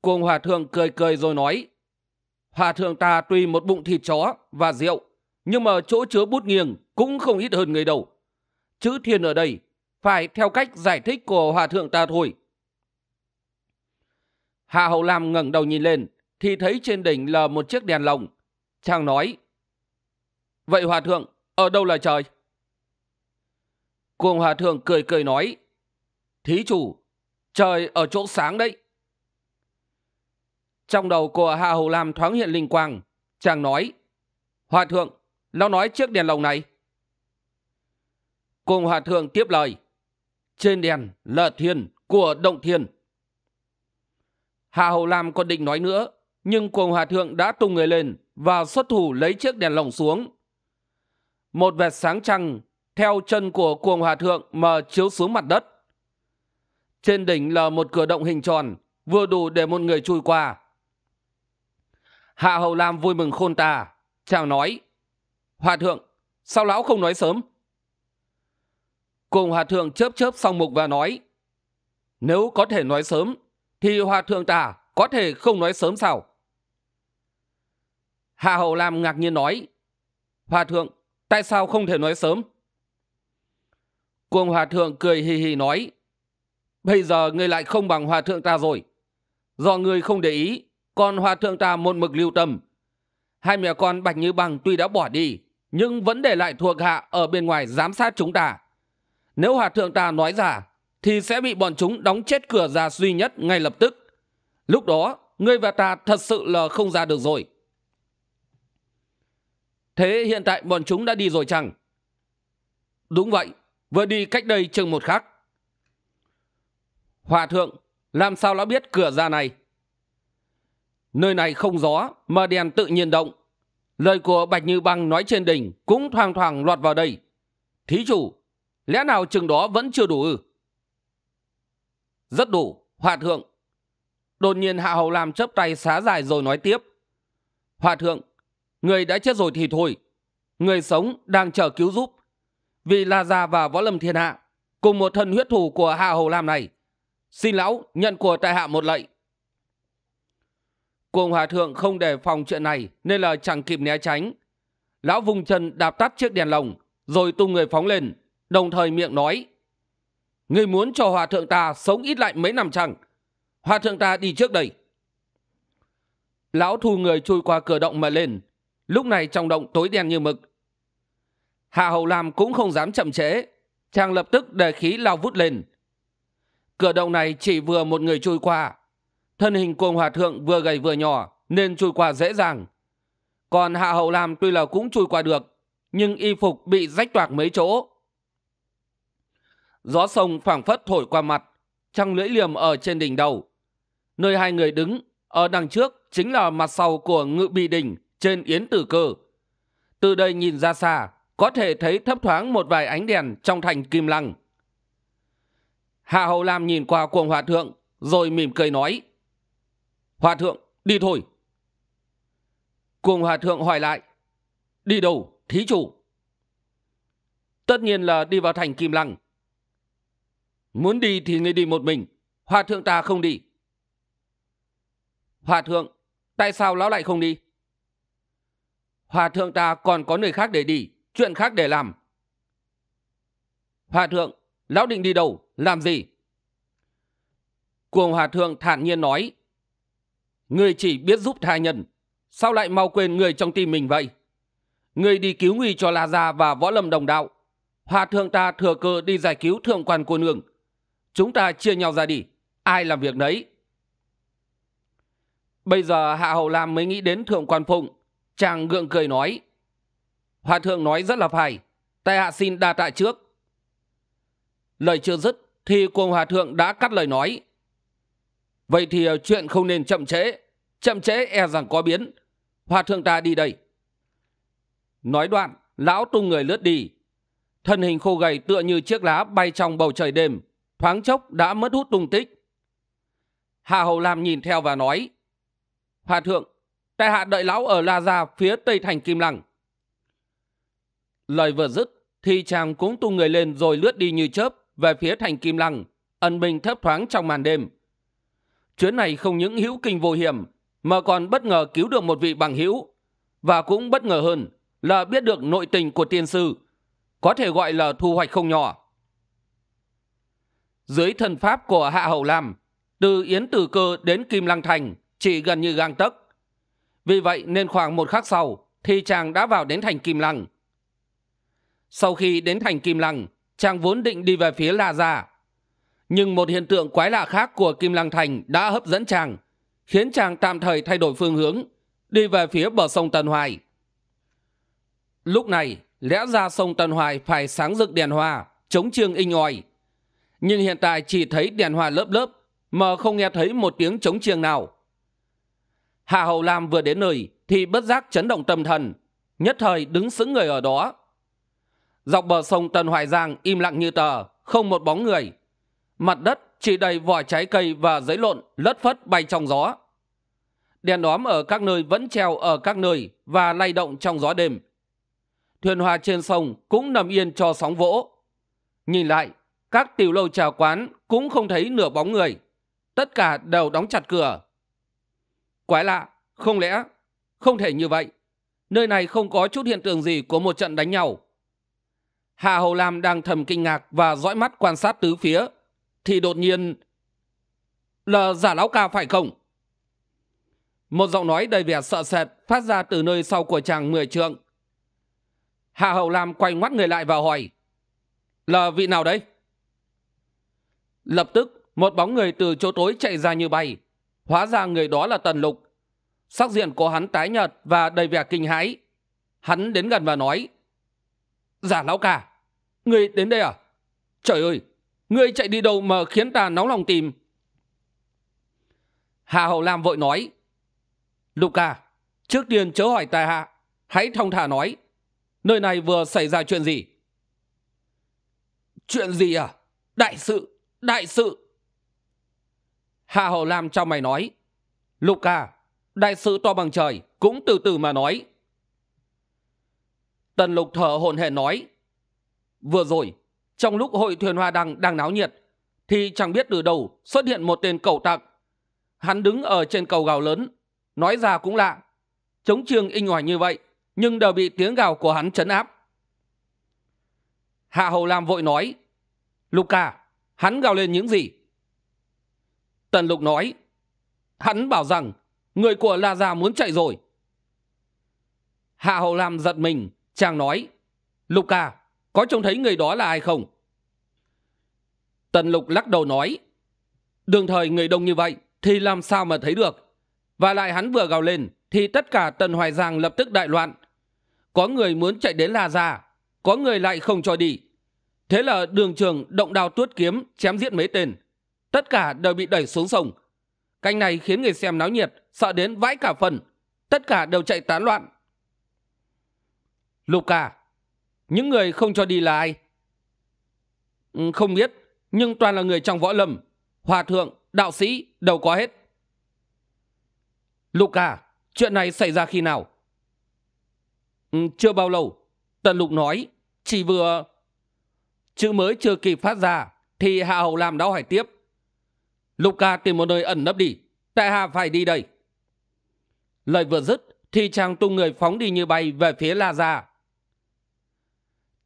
Cuồng hòa thượng cười cười rồi nói, hòa thượng ta tuy một bụng thịt chó và rượu, nhưng mà chỗ chứa bút nghiêng cũng không ít hơn người đâu. Chữ thiền ở đây phải theo cách giải thích của hòa thượng ta thôi. Hạ Hậu Lam ngẩng đầu nhìn lên thì thấy trên đỉnh là một chiếc đèn lồng. Chàng nói, Vậy hòa thượng, ở đâu là trời? Cuồng hòa thượng cười cười nói. Thí chủ, trời ở chỗ sáng đấy. Trong đầu của hạ Hầu Lam thoáng hiện linh quang. Chàng nói. Hòa thượng, lão nói chiếc đèn lồng này. Cùng hòa thượng tiếp lời. Trên đèn là thiền của động thiền. hạ Hầu Lam còn định nói nữa. Nhưng cùng hòa thượng đã tung người lên và xuất thủ lấy chiếc đèn lồng xuống. Một vệt sáng trăng theo chân của cuồng hòa thượng mà chiếu xuống mặt đất trên đỉnh là một cửa động hình tròn vừa đủ để một người chui qua hạ hầu lam vui mừng khôn tả chàng nói hòa thượng sao lão không nói sớm cùng hòa thượng chớp chớp song mục và nói nếu có thể nói sớm thì hòa thượng tả có thể không nói sớm sao hạ hầu lam ngạc nhiên nói hòa thượng tại sao không thể nói sớm Cuồng hòa thượng cười hì hì nói bây giờ ngươi lại không bằng hòa thượng ta rồi do ngươi không để ý còn hòa thượng ta một mực lưu tâm hai mẹ con bạch như bằng tuy đã bỏ đi nhưng vẫn để lại thuộc hạ ở bên ngoài giám sát chúng ta nếu hòa thượng ta nói ra thì sẽ bị bọn chúng đóng chết cửa ra duy nhất ngay lập tức lúc đó ngươi và ta thật sự là không ra được rồi thế hiện tại bọn chúng đã đi rồi chăng đúng vậy vừa đi cách đây chừng một khắc hòa thượng làm sao lão biết cửa ra này nơi này không gió mà đèn tự nhiên động lời của bạch như băng nói trên đỉnh cũng thoang thoảng lọt vào đây thí chủ lẽ nào chừng đó vẫn chưa đủ ư rất đủ hòa thượng đột nhiên hạ hầu làm chấp tay xá dài rồi nói tiếp hòa thượng người đã chết rồi thì thôi người sống đang chờ cứu giúp vì La Gia và Võ Lâm Thiên Hạ cùng một thân huyết thủ của Hạ Hầu Lam này. Xin lão nhận của tại hạ một lệnh. Cùng Hòa Thượng không đề phòng chuyện này nên là chẳng kịp né tránh. Lão vùng chân đạp tắt chiếc đèn lồng rồi tung người phóng lên đồng thời miệng nói Người muốn cho Hòa Thượng ta sống ít lại mấy năm chẳng? Hòa Thượng ta đi trước đây. Lão thu người chui qua cửa động mà lên. Lúc này trong động tối đen như mực hạ hầu lam cũng không dám chậm trễ chàng lập tức đề khí lao vút lên cửa động này chỉ vừa một người chui qua thân hình cùng hòa thượng vừa gầy vừa nhỏ nên chui qua dễ dàng còn hạ hầu lam tuy là cũng chui qua được nhưng y phục bị rách toạc mấy chỗ gió sông phảng phất thổi qua mặt trăng lưỡi liềm ở trên đỉnh đầu nơi hai người đứng ở đằng trước chính là mặt sau của ngự bị đỉnh trên yến tử cơ từ đây nhìn ra xa có thể thấy thấp thoáng một vài ánh đèn trong thành kim lăng hạ hầu lam nhìn qua cuồng hòa thượng rồi mỉm cười nói hòa thượng đi thôi cuồng hòa thượng hỏi lại đi đâu thí chủ tất nhiên là đi vào thành kim lăng muốn đi thì người đi một mình hòa thượng ta không đi hòa thượng tại sao lão lại không đi hòa thượng ta còn có nơi khác để đi chuyện khác để làm hòa thượng lão định đi đâu làm gì cuồng hòa thượng thản nhiên nói người chỉ biết giúp tha nhân sao lại mau quên người trong tim mình vậy người đi cứu nguy cho la gia và võ lâm đồng đạo hòa thượng ta thừa cơ đi giải cứu thượng quan cô nương chúng ta chia nhau ra đi ai làm việc nấy bây giờ hạ hầu lam mới nghĩ đến thượng quan phụng chàng gượng cười nói hòa thượng nói rất là phải tại hạ xin đa tạ trước lời chưa dứt thì cuồng hòa thượng đã cắt lời nói vậy thì ờ, chuyện không nên chậm trễ chậm trễ e rằng có biến hòa thượng ta đi đây nói đoạn lão tung người lướt đi thân hình khô gầy tựa như chiếc lá bay trong bầu trời đêm thoáng chốc đã mất hút tung tích hà hầu lam nhìn theo và nói hòa thượng tại hạ đợi lão ở la gia phía tây thành kim lăng Lời vừa dứt, thì chàng cũng tung người lên rồi lướt đi như chớp về phía thành Kim Lăng, ẩn mình thấp thoáng trong màn đêm. Chuyến này không những hữu kinh vô hiểm, mà còn bất ngờ cứu được một vị bằng hữu. Và cũng bất ngờ hơn là biết được nội tình của tiên sư, có thể gọi là thu hoạch không nhỏ. Dưới thần pháp của Hạ Hậu Lam, từ Yến Tử Cơ đến Kim Lăng Thành chỉ gần như gang tấc. Vì vậy nên khoảng một khắc sau thì chàng đã vào đến thành Kim Lăng sau khi đến thành kim lăng chàng vốn định đi về phía la gia nhưng một hiện tượng quái lạ khác của kim lăng thành đã hấp dẫn chàng khiến chàng tạm thời thay đổi phương hướng đi về phía bờ sông tân hoài lúc này lẽ ra sông tân hoài phải sáng rực đèn hoa chống chiêng inh ỏi nhưng hiện tại chỉ thấy đèn hoa lớp lớp mà không nghe thấy một tiếng chống chiêng nào Hà hầu lam vừa đến nơi thì bất giác chấn động tâm thần nhất thời đứng sững người ở đó dọc bờ sông Tân Hoài Giang im lặng như tờ không một bóng người mặt đất chỉ đầy vỏ trái cây và giấy lộn lất phất bay trong gió đèn đóm ở các nơi vẫn treo ở các nơi và lay động trong gió đêm thuyền hoa trên sông cũng nằm yên cho sóng vỗ nhìn lại các tiểu lâu trà quán cũng không thấy nửa bóng người tất cả đều đóng chặt cửa quái lạ không lẽ không thể như vậy nơi này không có chút hiện tượng gì của một trận đánh nhau hà hầu lam đang thầm kinh ngạc và dõi mắt quan sát tứ phía thì đột nhiên là giả lão ca phải không một giọng nói đầy vẻ sợ sệt phát ra từ nơi sau của chàng mười trượng hà hầu lam quay ngoắt người lại và hỏi là vị nào đấy lập tức một bóng người từ chỗ tối chạy ra như bay hóa ra người đó là tần lục sắc diện của hắn tái nhợt và đầy vẻ kinh hãi hắn đến gần và nói Giả lão cả Ngươi đến đây à Trời ơi Ngươi chạy đi đâu mà khiến ta nóng lòng tìm Hà Hậu Lam vội nói Luca Trước tiên chớ hỏi tài hạ Hãy thông thả nói Nơi này vừa xảy ra chuyện gì Chuyện gì à Đại sự Đại sự Hà Hậu Lam trong mày nói Luca Đại sự to bằng trời Cũng từ từ mà nói tần lục thở hồn hề nói vừa rồi trong lúc hội thuyền hoa đăng đang náo nhiệt thì chẳng biết từ đầu xuất hiện một tên cầu tặc hắn đứng ở trên cầu gào lớn nói ra cũng lạ chống trường inh hoài như vậy nhưng đều bị tiếng gào của hắn chấn áp hạ hầu lam vội nói lục ca hắn gào lên những gì tần lục nói hắn bảo rằng người của la già muốn chạy rồi hạ hầu lam giật mình chàng nói lục ca à, có trông thấy người đó là ai không tần lục lắc đầu nói đường thời người đông như vậy thì làm sao mà thấy được và lại hắn vừa gào lên thì tất cả tần hoài giang lập tức đại loạn có người muốn chạy đến la già, có người lại không cho đi thế là đường trường động đao tuốt kiếm chém giết mấy tên tất cả đều bị đẩy xuống sông canh này khiến người xem náo nhiệt sợ đến vãi cả phần tất cả đều chạy tán loạn Luca, những người không cho đi là ai? Ừ, không biết, nhưng toàn là người trong võ lâm, hòa thượng, đạo sĩ, đều có hết. Luca, chuyện này xảy ra khi nào? Ừ, chưa bao lâu, Tần Lục nói, chỉ vừa... Chữ mới chưa kịp phát ra, thì Hạ Hầu làm đau hỏi tiếp. Luca tìm một nơi ẩn nấp đi, tại Hạ phải đi đây. Lời vừa dứt, thì chàng tung người phóng đi như bay về phía La Gia.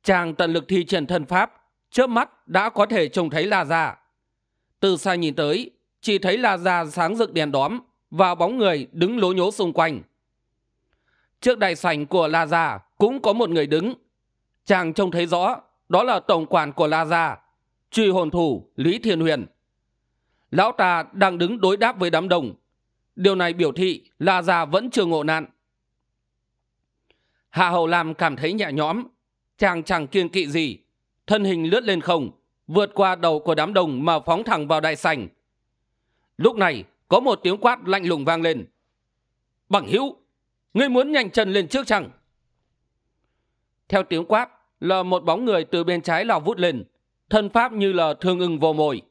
Chàng tận lực thi triển thân pháp, chớp mắt đã có thể trông thấy La Gia. Từ xa nhìn tới, chỉ thấy La Gia sáng rực đèn đóm và bóng người đứng lố nhố xung quanh. Trước đại sảnh của La Gia cũng có một người đứng. Chàng trông thấy rõ, đó là tổng quản của La Gia, truy hồn thủ Lý Thiên Huyền. Lão ta đang đứng đối đáp với đám đồng. Điều này biểu thị La Gia vẫn chưa ngộ nạn. Hạ Hầu Lam cảm thấy nhẹ nhõm chàng chẳng kiên kỵ gì thân hình lướt lên không vượt qua đầu của đám đông mà phóng thẳng vào đại sành lúc này có một tiếng quát lạnh lùng vang lên bằng hữu ngươi muốn nhanh chân lên trước chẳng theo tiếng quát là một bóng người từ bên trái lào vút lên thân pháp như là thương ưng vô mồi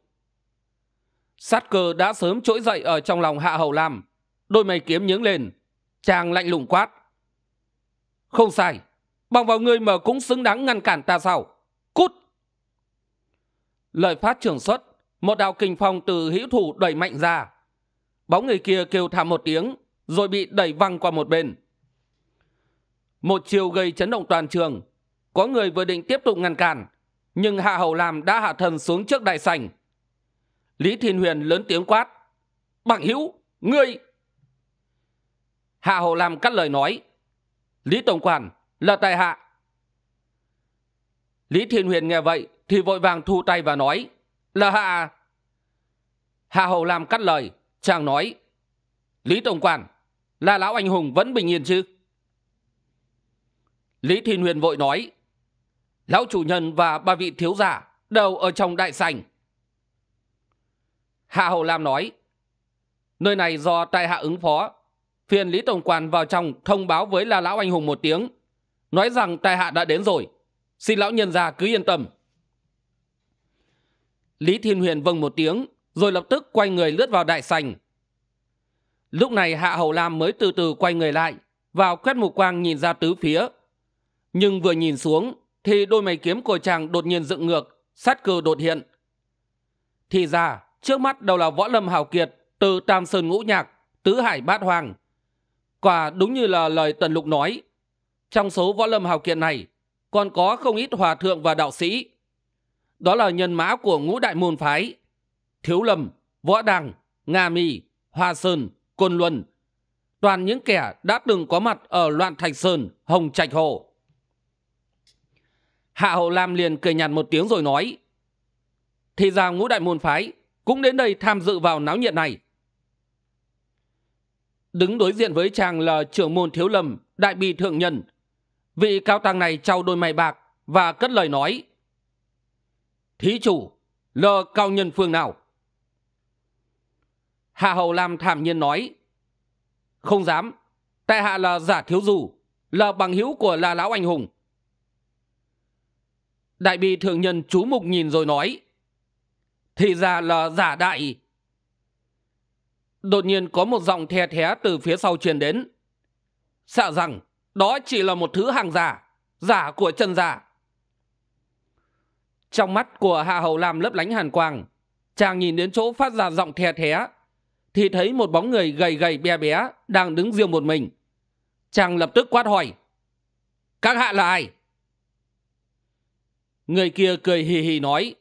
sát cơ đã sớm trỗi dậy ở trong lòng hạ hầu lam đôi mày kiếm nhướng lên chàng lạnh lùng quát không sai bằng vào ngươi mà cũng xứng đáng ngăn cản ta sao cút Lời phát trường xuất một đạo kình phong từ hữu thủ đẩy mạnh ra bóng người kia kêu thảm một tiếng rồi bị đẩy văng qua một bên một chiều gây chấn động toàn trường có người vừa định tiếp tục ngăn cản nhưng hạ hầu làm đã hạ thần xuống trước đại sảnh lý thiên huyền lớn tiếng quát bằng hữu ngươi hạ hầu làm cắt lời nói lý tổng quản là tại hạ lý thiên huyền nghe vậy thì vội vàng thu tay và nói là hạ à? hạ hầu làm cắt lời chàng nói lý tổng quản là lão anh hùng vẫn bình yên chứ lý thiên huyền vội nói lão chủ nhân và ba vị thiếu giả đều ở trong đại sành hạ hầu lam nói nơi này do tại hạ ứng phó phiền lý tổng quản vào trong thông báo với là lão anh hùng một tiếng nói rằng tai hạ đã đến rồi xin lão nhân gia cứ yên tâm lý thiên huyền vâng một tiếng rồi lập tức quay người lướt vào đại sành lúc này hạ hầu lam mới từ từ quay người lại vào quét mục quang nhìn ra tứ phía nhưng vừa nhìn xuống thì đôi mày kiếm của chàng đột nhiên dựng ngược sát cơ đột hiện thì ra trước mắt đầu là võ lâm hào kiệt từ tam sơn ngũ nhạc tứ hải bát hoàng quả đúng như là lời tần lục nói trong số võ lâm hào kiệt này còn có không ít hòa thượng và đạo sĩ. Đó là nhân mã của ngũ đại môn phái. Thiếu Lâm, Võ Đằng, Nga Mi, Hoa Sơn, Côn Luân. Toàn những kẻ đã từng có mặt ở Loạn Thạch Sơn, Hồng Trạch Hồ. Hạ Hậu Lam liền cười nhạt một tiếng rồi nói. Thì ra ngũ đại môn phái cũng đến đây tham dự vào náo nhiệt này. Đứng đối diện với chàng là trưởng môn Thiếu Lâm, đại bi thượng nhân, vị cao tăng này trao đôi mày bạc và cất lời nói thí chủ lờ cao nhân phương nào hạ hầu lam thảm nhiên nói không dám tại hạ là giả thiếu dù là bằng hữu của là lão anh hùng đại bi thường nhân chú mục nhìn rồi nói thì ra là giả đại đột nhiên có một giọng the thé từ phía sau truyền đến sợ rằng đó chỉ là một thứ hàng giả giả của chân giả trong mắt của hạ hầu làm lấp lánh hàn quang chàng nhìn đến chỗ phát ra giọng thè thé thì thấy một bóng người gầy gầy bé bé đang đứng riêng một mình chàng lập tức quát hỏi các hạ là ai người kia cười hì hì nói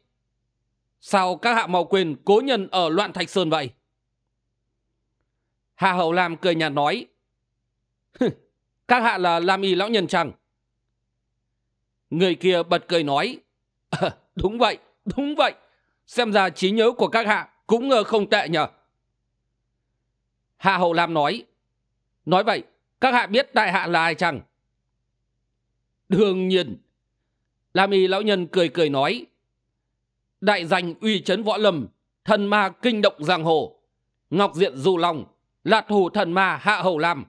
sao các hạ mau quên cố nhân ở loạn thạch sơn vậy hạ hậu làm cười nhạt nói các hạ là làm y lão nhân chăng người kia bật cười nói ờ, đúng vậy đúng vậy xem ra trí nhớ của các hạ cũng không tệ nhờ hạ hậu lam nói nói vậy các hạ biết đại hạ là ai chăng đương nhiên lam y lão nhân cười cười nói đại danh uy chấn võ lâm thần ma kinh động giang hồ ngọc diện du long là thủ thần ma hạ hầu lam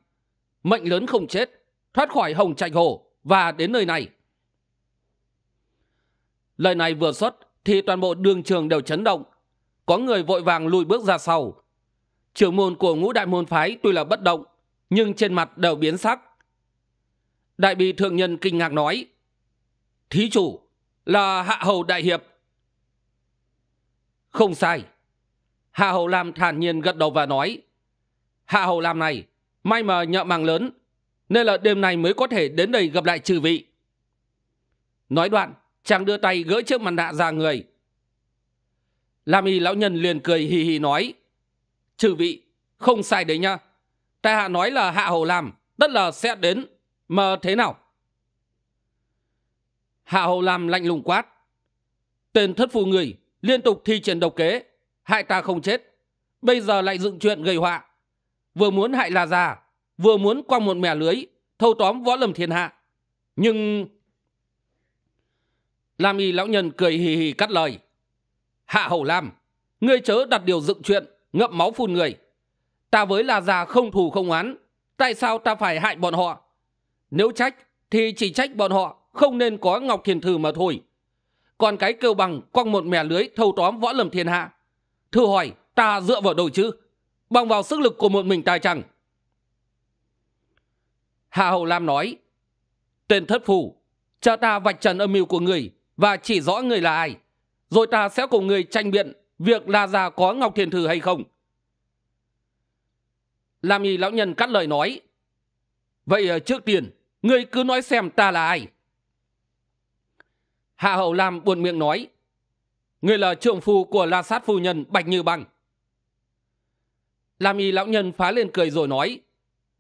mệnh lớn không chết thoát khỏi hồng trạch hồ và đến nơi này lời này vừa xuất thì toàn bộ đường trường đều chấn động có người vội vàng lùi bước ra sau trưởng môn của ngũ đại môn phái tuy là bất động nhưng trên mặt đều biến sắc đại bị thượng nhân kinh ngạc nói thí chủ là hạ hầu đại hiệp không sai hạ hầu lam thản nhiên gật đầu và nói hạ hầu lam này May mà nhợ màng lớn Nên là đêm nay mới có thể đến đây gặp lại trừ vị Nói đoạn Chàng đưa tay gỡ chiếc mặt nạ ra người Lam y lão nhân liền cười hì hì nói Trừ vị Không sai đấy nha Tại hạ nói là hạ hầu làm Tất là sẽ đến Mà thế nào Hạ hầu làm lạnh lùng quát Tên thất phu người Liên tục thi triển độc kế Hại ta không chết Bây giờ lại dựng chuyện gây họa vừa muốn hại La già vừa muốn quăng một mẻ lưới thâu tóm võ lâm thiên hạ nhưng lam y lão nhân cười hì hì cắt lời hạ hầu lam ngươi chớ đặt điều dựng chuyện ngậm máu phun người ta với La già không thù không oán tại sao ta phải hại bọn họ nếu trách thì chỉ trách bọn họ không nên có ngọc thiền thử mà thôi còn cái kêu bằng quăng một mẻ lưới thâu tóm võ lâm thiên hạ thử hỏi ta dựa vào đâu chứ bằng vào sức lực của một mình tài chẳng hà hậu lam nói tên thất phủ cha ta vạch trần âm mưu của người và chỉ rõ người là ai rồi ta sẽ cùng người tranh biện việc là già có ngọc thiền thử hay không lam y lão nhân cắt lời nói vậy ờ, trước tiên người cứ nói xem ta là ai hạ hậu lam buồn miệng nói người là trượng phu của la sát phu nhân bạch như bằng làm y lão nhân phá lên cười rồi nói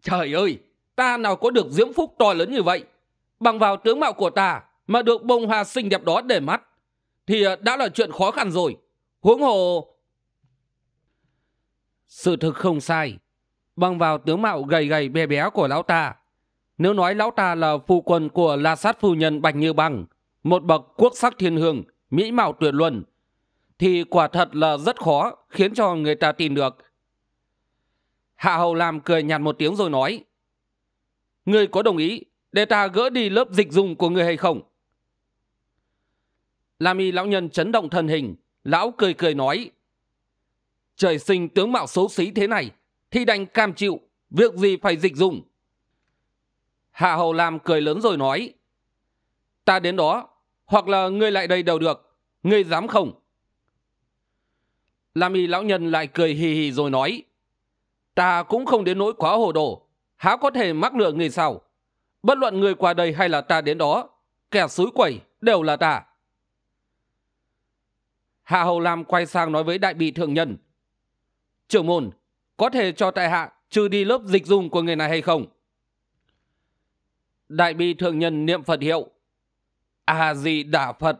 Trời ơi Ta nào có được diễm phúc to lớn như vậy Bằng vào tướng mạo của ta Mà được bông hoa xinh đẹp đó để mắt Thì ờ, đã là chuyện khó khăn rồi Huống hồ Sự thực không sai Bằng vào tướng mạo gầy gầy bé bé của lão ta Nếu nói lão ta là phu quân Của la sát phu nhân Bạch Như Bằng Một bậc quốc sắc thiên hương Mỹ mạo tuyệt luân Thì quả thật là rất khó Khiến cho người ta tin được hạ hầu làm cười nhạt một tiếng rồi nói ngươi có đồng ý để ta gỡ đi lớp dịch dùng của ngươi hay không lam y lão nhân chấn động thân hình lão cười cười nói trời sinh tướng mạo xấu xí thế này thì đành cam chịu việc gì phải dịch dùng hạ hầu làm cười lớn rồi nói ta đến đó hoặc là ngươi lại đây đều được ngươi dám không lam y lão nhân lại cười hì hì rồi nói ta cũng không đến nỗi quá hồ đồ há có thể mắc lừa người sau. bất luận người qua đây hay là ta đến đó kẻ xúi quẩy đều là ta hạ hầu lam quay sang nói với đại bị thượng nhân trưởng môn có thể cho tại hạ trừ đi lớp dịch dung của người này hay không đại bi thượng nhân niệm phật hiệu a à di đả phật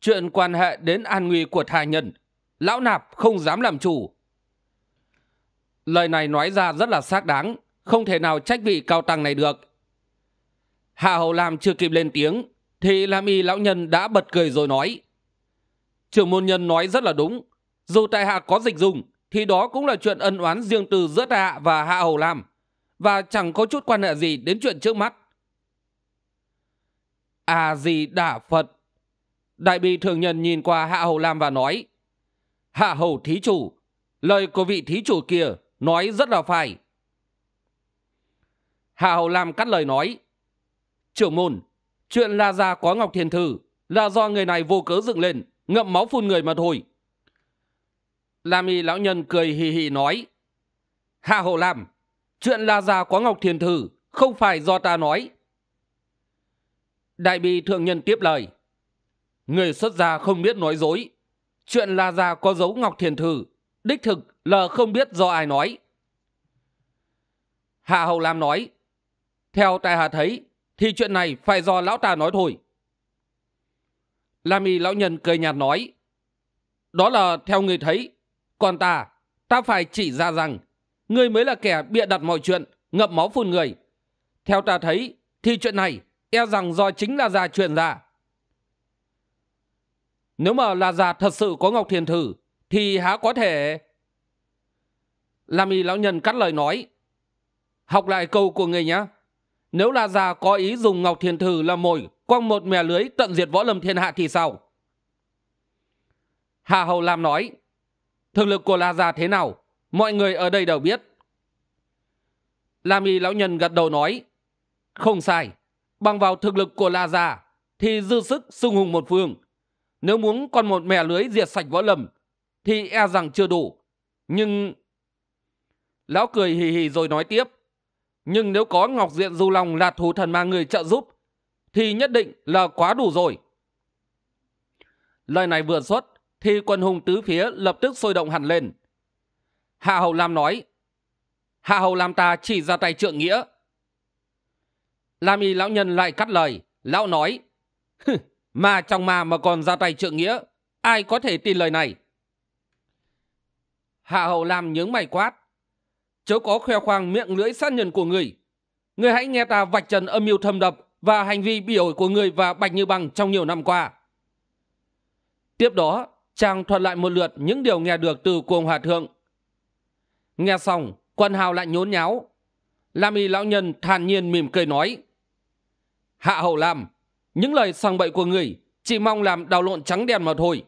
chuyện quan hệ đến an nguy của thà nhân lão nạp không dám làm chủ lời này nói ra rất là xác đáng không thể nào trách vị cao tăng này được hạ hầu lam chưa kịp lên tiếng thì lam y lão nhân đã bật cười rồi nói trưởng môn nhân nói rất là đúng dù tại hạ có dịch dùng thì đó cũng là chuyện ân oán riêng từ giữa tại hạ và hạ hầu lam và chẳng có chút quan hệ gì đến chuyện trước mắt à gì đả phật đại bi thường nhân nhìn qua hạ hầu lam và nói hạ hầu thí chủ lời của vị thí chủ kia nói rất là phải hà hầu lam cắt lời nói trưởng môn chuyện la gia có ngọc thiền thử là do người này vô cớ dựng lên ngậm máu phun người mà thôi lam y lão nhân cười hì hì nói hà hầu lam chuyện la gia có ngọc thiền thử không phải do ta nói đại bi thượng nhân tiếp lời người xuất gia không biết nói dối chuyện la gia có dấu ngọc thiền thử đích thực là không biết do ai nói hạ hầu lam nói theo tại hạ thấy thì chuyện này phải do lão ta nói thôi lam y lão nhân cười nhạt nói đó là theo người thấy còn ta ta phải chỉ ra rằng ngươi mới là kẻ bịa đặt mọi chuyện ngậm máu phun người theo ta thấy thì chuyện này e rằng do chính là già truyền ra nếu mà là già thật sự có ngọc thiền thử thì há có thể làm y lão nhân cắt lời nói học lại câu của người nhé nếu La già có ý dùng ngọc thiền thử làm mồi quăng một mẻ lưới tận diệt võ lâm thiên hạ thì sao hà hầu lam nói thực lực của la già thế nào mọi người ở đây đều biết Làm y lão nhân gật đầu nói không sai bằng vào thực lực của la già thì dư sức sung hùng một phương nếu muốn còn một mẻ lưới diệt sạch võ lâm thì e rằng chưa đủ. Nhưng... Lão cười hì hì rồi nói tiếp. Nhưng nếu có Ngọc Diện Du Long là thủ thần mà người trợ giúp, thì nhất định là quá đủ rồi. Lời này vừa xuất, thì quân hùng tứ phía lập tức sôi động hẳn lên. Hạ Hầu Lam nói, Hạ Hầu Lam ta chỉ ra tay trượng nghĩa. Lam y lão nhân lại cắt lời, lão nói, Mà trong ma mà còn ra tay trượng nghĩa, ai có thể tin lời này? Hạ hầu làm nhướng mày quát. Chớ có khoe khoang miệng lưỡi sát nhân của người. Người hãy nghe ta vạch trần âm mưu thâm độc và hành vi bị ổi của người và Bạch Như Bằng trong nhiều năm qua. Tiếp đó, chàng thuật lại một lượt những điều nghe được từ cuồng hòa thượng. Nghe xong, quân hào lại nhốn nháo. Lam y lão nhân thản nhiên mỉm cười nói. Hạ hầu làm, những lời sang bậy của người chỉ mong làm đào lộn trắng đen mà thôi.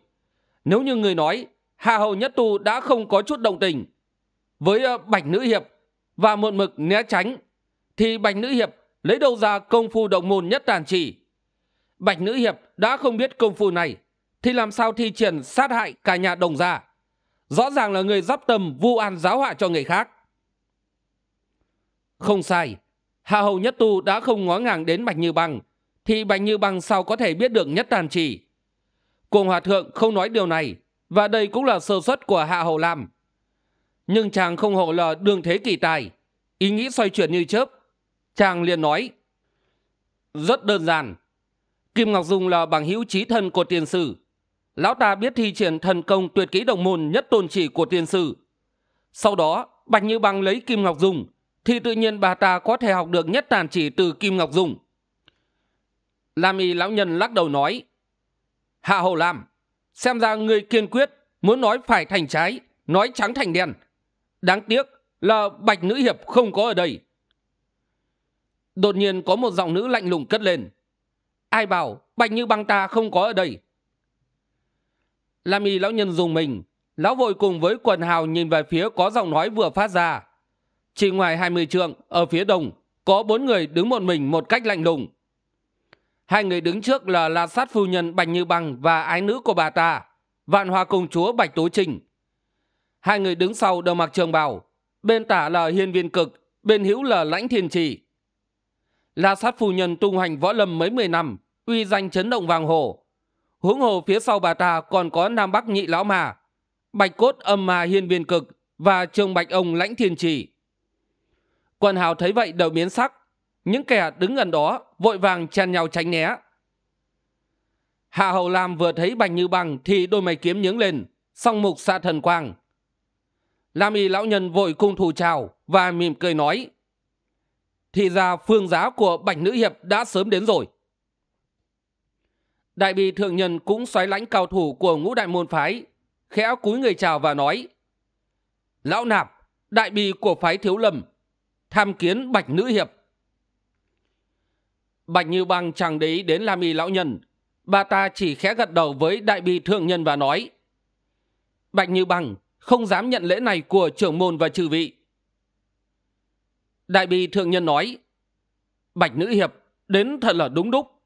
Nếu như người nói Hạ Hầu Nhất Tu đã không có chút động tình. Với ờ, Bạch Nữ Hiệp và một mực né tránh, thì Bạch Nữ Hiệp lấy đâu ra công phu động môn nhất tàn chỉ. Bạch Nữ Hiệp đã không biết công phu này, thì làm sao thi triển sát hại cả nhà đồng gia. Rõ ràng là người dắp tầm vu an giáo họa cho người khác. Không sai, Hạ Hầu Nhất Tu đã không ngó ngàng đến Bạch Như bằng, thì Bạch Như bằng sao có thể biết được nhất tàn chỉ. Cùng Hòa Thượng không nói điều này, và đây cũng là sơ suất của hạ hầu lam nhưng chàng không hổ là đường thế kỳ tài ý nghĩ xoay chuyển như chớp chàng liền nói rất đơn giản kim ngọc dung là bằng hữu trí thân của tiền sử lão ta biết thi triển thần công tuyệt kỹ đồng môn nhất tôn chỉ của tiền sử sau đó bạch như băng lấy kim ngọc dung thì tự nhiên bà ta có thể học được nhất tàn chỉ từ kim ngọc dung lam y lão nhân lắc đầu nói hạ hầu lam xem ra người kiên quyết muốn nói phải thành trái nói trắng thành đen đáng tiếc là bạch nữ hiệp không có ở đây đột nhiên có một giọng nữ lạnh lùng cất lên ai bảo bạch như băng ta không có ở đây lam y lão nhân dùng mình lão vội cùng với quần hào nhìn về phía có giọng nói vừa phát ra chỉ ngoài hai mươi trượng ở phía đông có bốn người đứng một mình một cách lạnh lùng hai người đứng trước là la sát phu nhân bạch như băng và ái nữ của bà ta vạn hoa công chúa bạch tố trinh hai người đứng sau đều mặc trường bào bên tả là hiên viên cực bên hữu là lãnh thiên trì la sát phu nhân tung hành võ lâm mấy mười năm uy danh chấn động vàng hồ huống hồ phía sau bà ta còn có nam bắc nhị lão mà bạch cốt âm mà hiên viên cực và trường bạch ông lãnh thiên trì quần hào thấy vậy đều biến sắc những kẻ đứng gần đó vội vàng chen nhau tránh né hạ hầu lam vừa thấy bành như băng thì đôi mày kiếm nhướng lên song mục xa thần quang lam y lão nhân vội cung thủ chào và mỉm cười nói thì ra phương giá của bảnh nữ hiệp đã sớm đến rồi đại bi thượng nhân cũng xoáy lãnh cao thủ của ngũ đại môn phái khẽ cúi người chào và nói lão nạp đại bi của phái thiếu lầm tham kiến bạch nữ hiệp bạch như băng chẳng để ý đến lam y lão nhân bà ta chỉ khẽ gật đầu với đại bi Thượng nhân và nói bạch như băng không dám nhận lễ này của trưởng môn và trừ vị đại bi Thượng nhân nói bạch nữ hiệp đến thật là đúng đúc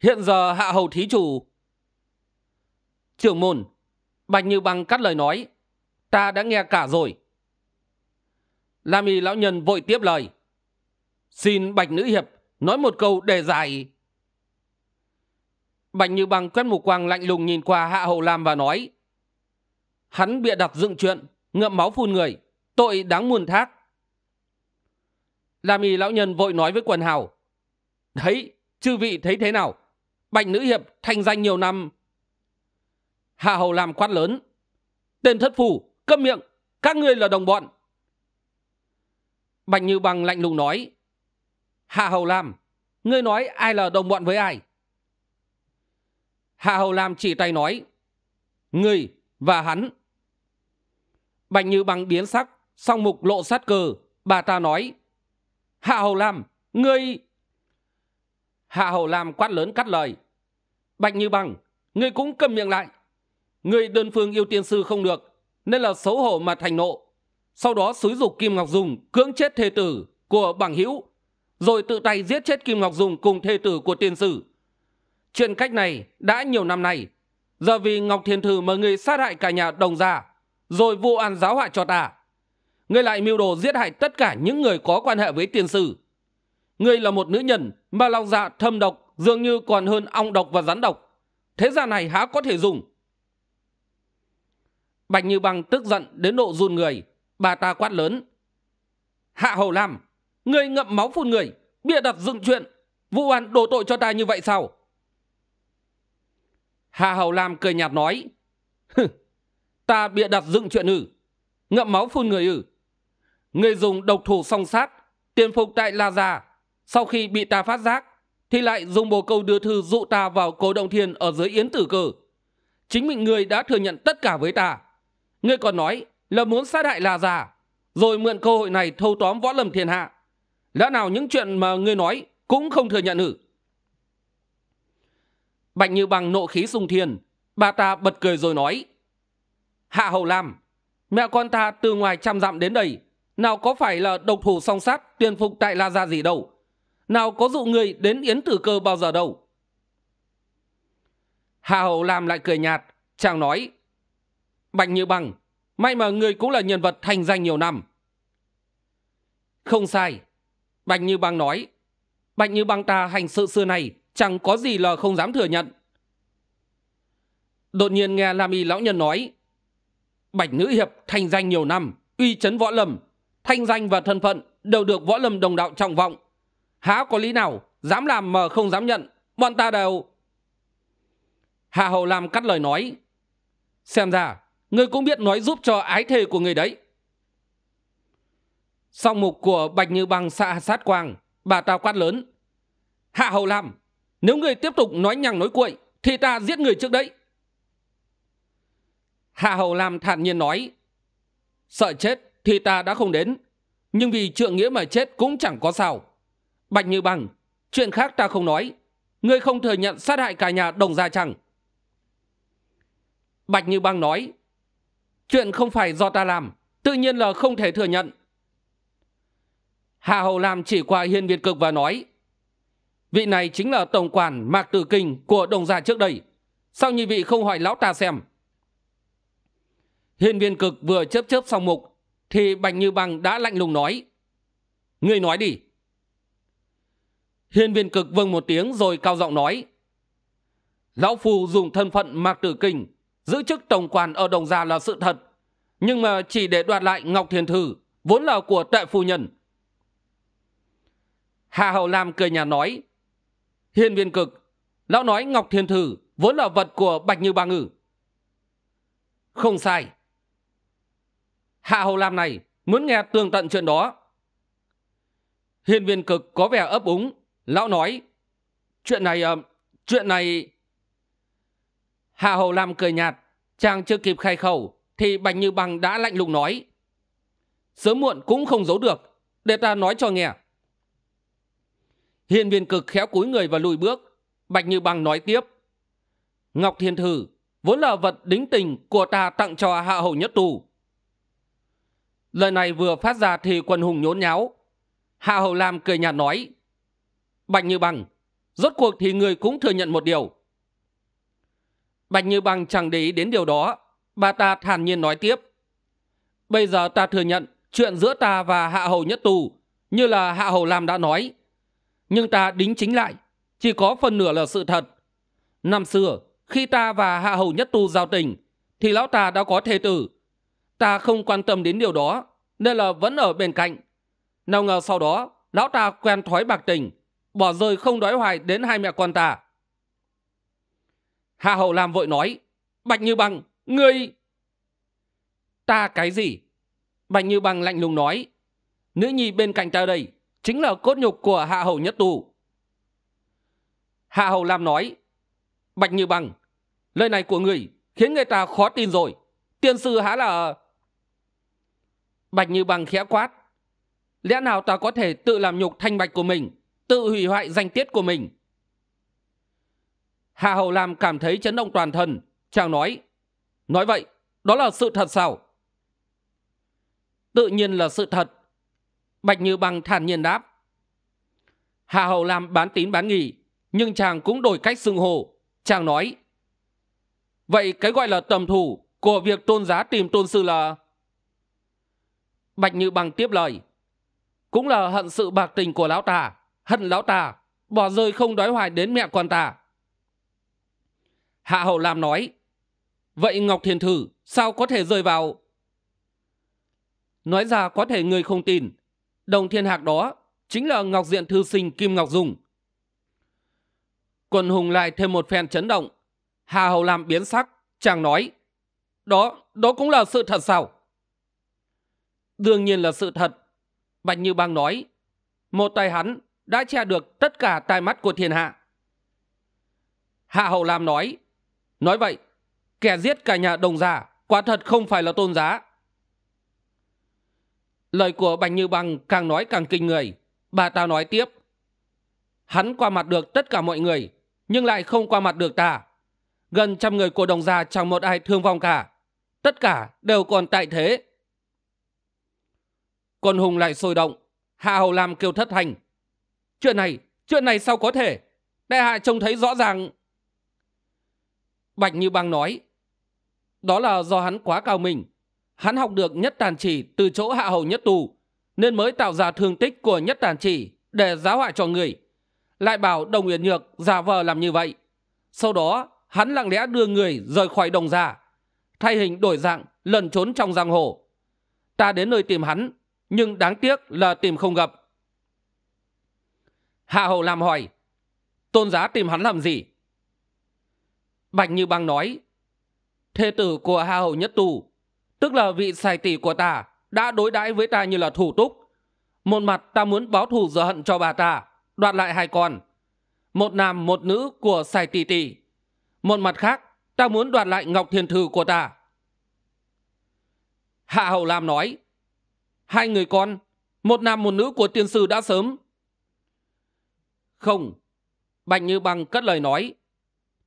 hiện giờ hạ hầu thí chủ trưởng môn bạch như băng cắt lời nói ta đã nghe cả rồi lam y lão nhân vội tiếp lời xin bạch nữ hiệp nói một câu để dài bạch như bằng quét mục quang lạnh lùng nhìn qua hạ hậu lam và nói hắn bịa đặt dựng chuyện ngậm máu phun người tội đáng muôn thác lam y lão nhân vội nói với quần hào đấy chư vị thấy thế nào bạch nữ hiệp thành danh nhiều năm hạ hầu làm quát lớn tên thất phủ câm miệng các ngươi là đồng bọn bạch như bằng lạnh lùng nói Hạ Hầu Lam Ngươi nói ai là đồng bọn với ai Hạ Hầu Lam chỉ tay nói Ngươi và hắn Bạch Như Bằng biến sắc Song mục lộ sát cờ Bà ta nói Hạ Hầu Lam Ngươi Hạ Hầu Lam quát lớn cắt lời Bạch Như Bằng Ngươi cũng cầm miệng lại Ngươi đơn phương yêu tiên sư không được Nên là xấu hổ mà thành nộ Sau đó xúi dục Kim Ngọc Dung Cưỡng chết thê tử của bằng hữu rồi tự tay giết chết Kim Ngọc Dung cùng thê tử của tiên sử. Chuyện cách này đã nhiều năm nay. Giờ vì Ngọc Thiên Thử mời người sát hại cả nhà đồng gia, rồi vụ án giáo hại cho ta. Ngươi lại mưu đồ giết hại tất cả những người có quan hệ với tiên sử. Ngươi là một nữ nhân mà lòng dạ thâm độc dường như còn hơn ong độc và rắn độc. Thế gian này há có thể dùng. Bạch Như Băng tức giận đến độ run người. Bà ta quát lớn. Hạ Hầu Lam, Người ngậm máu phun người, bịa đặt dựng chuyện, vụ án đổ tội cho ta như vậy sao? Hà Hầu Lam cười nhạt nói, ta bịa đặt dựng chuyện ư, ngậm máu phun người ư. Người dùng độc thủ song sát, tiền phục tại La Gia, sau khi bị ta phát giác, thì lại dùng bồ câu đưa thư dụ ta vào cố động thiên ở dưới yến tử cử. Chính mình người đã thừa nhận tất cả với ta. Ngươi còn nói là muốn sát hại La Gia, rồi mượn cơ hội này thâu tóm võ lâm thiên hạ Lẽ nào những chuyện mà ngươi nói cũng không thừa nhận hử? Bạch Như Bằng nộ khí sung thiên, bà ta bật cười rồi nói. Hạ Hầu Lam, mẹ con ta từ ngoài trăm dặm đến đây, nào có phải là độc thủ song sát tuyên phục tại La Gia gì đâu. Nào có dụ người đến Yến Tử Cơ bao giờ đâu. Hạ Hầu Lam lại cười nhạt, chàng nói. Bạch Như Bằng, may mà ngươi cũng là nhân vật thành danh nhiều năm. Không sai, Bạch Như Bang nói, Bạch Như Bang ta hành sự xưa này chẳng có gì là không dám thừa nhận. Đột nhiên nghe Lam Y Lão Nhân nói, Bạch Nữ Hiệp thanh danh nhiều năm, uy chấn võ lâm, thanh danh và thân phận đều được võ lâm đồng đạo trọng vọng. Há có lý nào, dám làm mà không dám nhận, bọn ta đều... hà hậu Lam cắt lời nói, xem ra, ngươi cũng biết nói giúp cho ái thề của người đấy song mục của bạch như băng xạ sát quang bà ta quát lớn hạ hầu lam nếu người tiếp tục nói nhằng nói cuội thì ta giết người trước đấy hạ hầu lam thản nhiên nói sợ chết thì ta đã không đến nhưng vì trượng nghĩa mà chết cũng chẳng có sao bạch như bằng chuyện khác ta không nói ngươi không thừa nhận sát hại cả nhà đồng gia chẳng bạch như bằng nói chuyện không phải do ta làm tự nhiên là không thể thừa nhận hạ hầu lam chỉ qua hiên viên cực và nói vị này chính là tổng quản mạc tử kinh của đồng gia trước đây sao như vị không hỏi lão ta xem hiên viên cực vừa chớp chớp xong mục thì bạch như bằng đã lạnh lùng nói ngươi nói đi hiên viên cực vâng một tiếng rồi cao giọng nói lão phù dùng thân phận mạc tử kinh giữ chức tổng quản ở đồng gia là sự thật nhưng mà chỉ để đoạt lại ngọc thiền thư vốn là của tệ phu nhân hà hậu lam cười nhà nói hiên viên cực lão nói ngọc thiên thử vốn là vật của bạch như ba ngử không sai hạ hầu lam này muốn nghe tường tận chuyện đó hiên viên cực có vẻ ấp úng lão nói chuyện này uh, chuyện này hạ hầu lam cười nhạt chàng chưa kịp khai khẩu thì bạch như bằng đã lạnh lùng nói sớm muộn cũng không giấu được để ta nói cho nghe hiền viên cực khéo cúi người và lùi bước bạch như băng nói tiếp ngọc thiên thử vốn là vật đính tình của ta tặng cho hạ hầu nhất tù lời này vừa phát ra thì quần hùng nhốn nháo hạ hầu lam cười nhạt nói bạch như băng rốt cuộc thì người cũng thừa nhận một điều bạch như băng chẳng để ý đến điều đó bà ta thản nhiên nói tiếp bây giờ ta thừa nhận chuyện giữa ta và hạ hầu nhất tù như là hạ hầu lam đã nói nhưng ta đính chính lại chỉ có phần nửa là sự thật năm xưa khi ta và hạ hầu nhất tu giao tình thì lão ta đã có thê tử ta không quan tâm đến điều đó nên là vẫn ở bên cạnh nào ngờ sau đó lão ta quen thói bạc tình bỏ rơi không đói hoài đến hai mẹ con ta hạ hầu làm vội nói bạch như bằng ngươi ta cái gì bạch như bằng lạnh lùng nói nữ nhi bên cạnh ta đây chính là cốt nhục của hạ hầu nhất tu hạ hầu lam nói bạch như bằng lời này của người khiến người ta khó tin rồi tiên sư há là bạch như bằng khẽ quát lẽ nào ta có thể tự làm nhục thanh bạch của mình tự hủy hoại danh tiết của mình hạ hầu lam cảm thấy chấn động toàn thân chàng nói nói vậy đó là sự thật sao tự nhiên là sự thật Bạch Như Băng thản nhiên đáp. Hà Hậu Lam bán tín bán nghỉ, nhưng chàng cũng đổi cách xưng hồ. Chàng nói, Vậy cái gọi là tầm thủ của việc tôn giá tìm tôn sư là... Bạch Như Băng tiếp lời, Cũng là hận sự bạc tình của lão tà, hận lão tà, bỏ rơi không đói hoài đến mẹ con tà. Hạ Hậu Lam nói, Vậy Ngọc Thiền Thử sao có thể rơi vào... Nói ra có thể người không tin đồng thiên hạc đó chính là ngọc diện thư sinh kim ngọc dung quần hùng lại thêm một phen chấn động hà hầu làm biến sắc chàng nói đó đó cũng là sự thật sao đương nhiên là sự thật bạch như bang nói một tay hắn đã che được tất cả tai mắt của thiên hạ hạ hậu lam nói nói vậy kẻ giết cả nhà đồng giả quả thật không phải là tôn giá lời của Bạch như bằng càng nói càng kinh người bà ta nói tiếp hắn qua mặt được tất cả mọi người nhưng lại không qua mặt được ta gần trăm người của đồng già chẳng một ai thương vong cả tất cả đều còn tại thế con hùng lại sôi động hạ hầu lam kêu thất thành chuyện này chuyện này sao có thể đại hạ trông thấy rõ ràng bạch như bang nói đó là do hắn quá cao mình hắn học được nhất tàn chỉ từ chỗ hạ hầu nhất tù nên mới tạo ra thương tích của nhất tàn chỉ để giáo hại cho người lại bảo đồng uyển nhược giả vờ làm như vậy sau đó hắn lặng lẽ đưa người rời khỏi đồng giả thay hình đổi dạng lần trốn trong giang hồ ta đến nơi tìm hắn nhưng đáng tiếc là tìm không gặp hạ hầu làm hỏi tôn giá tìm hắn làm gì bạch như băng nói thê tử của hạ hầu nhất tù tức là vị sài tỷ của ta đã đối đãi với ta như là thủ túc một mặt ta muốn báo thù dở hận cho bà ta đoạt lại hai con một nam một nữ của sài tỷ tỷ một mặt khác ta muốn đoạt lại ngọc thiền thư của ta hạ hậu lam nói hai người con một nam một nữ của tiên sư đã sớm không bạch như bằng cất lời nói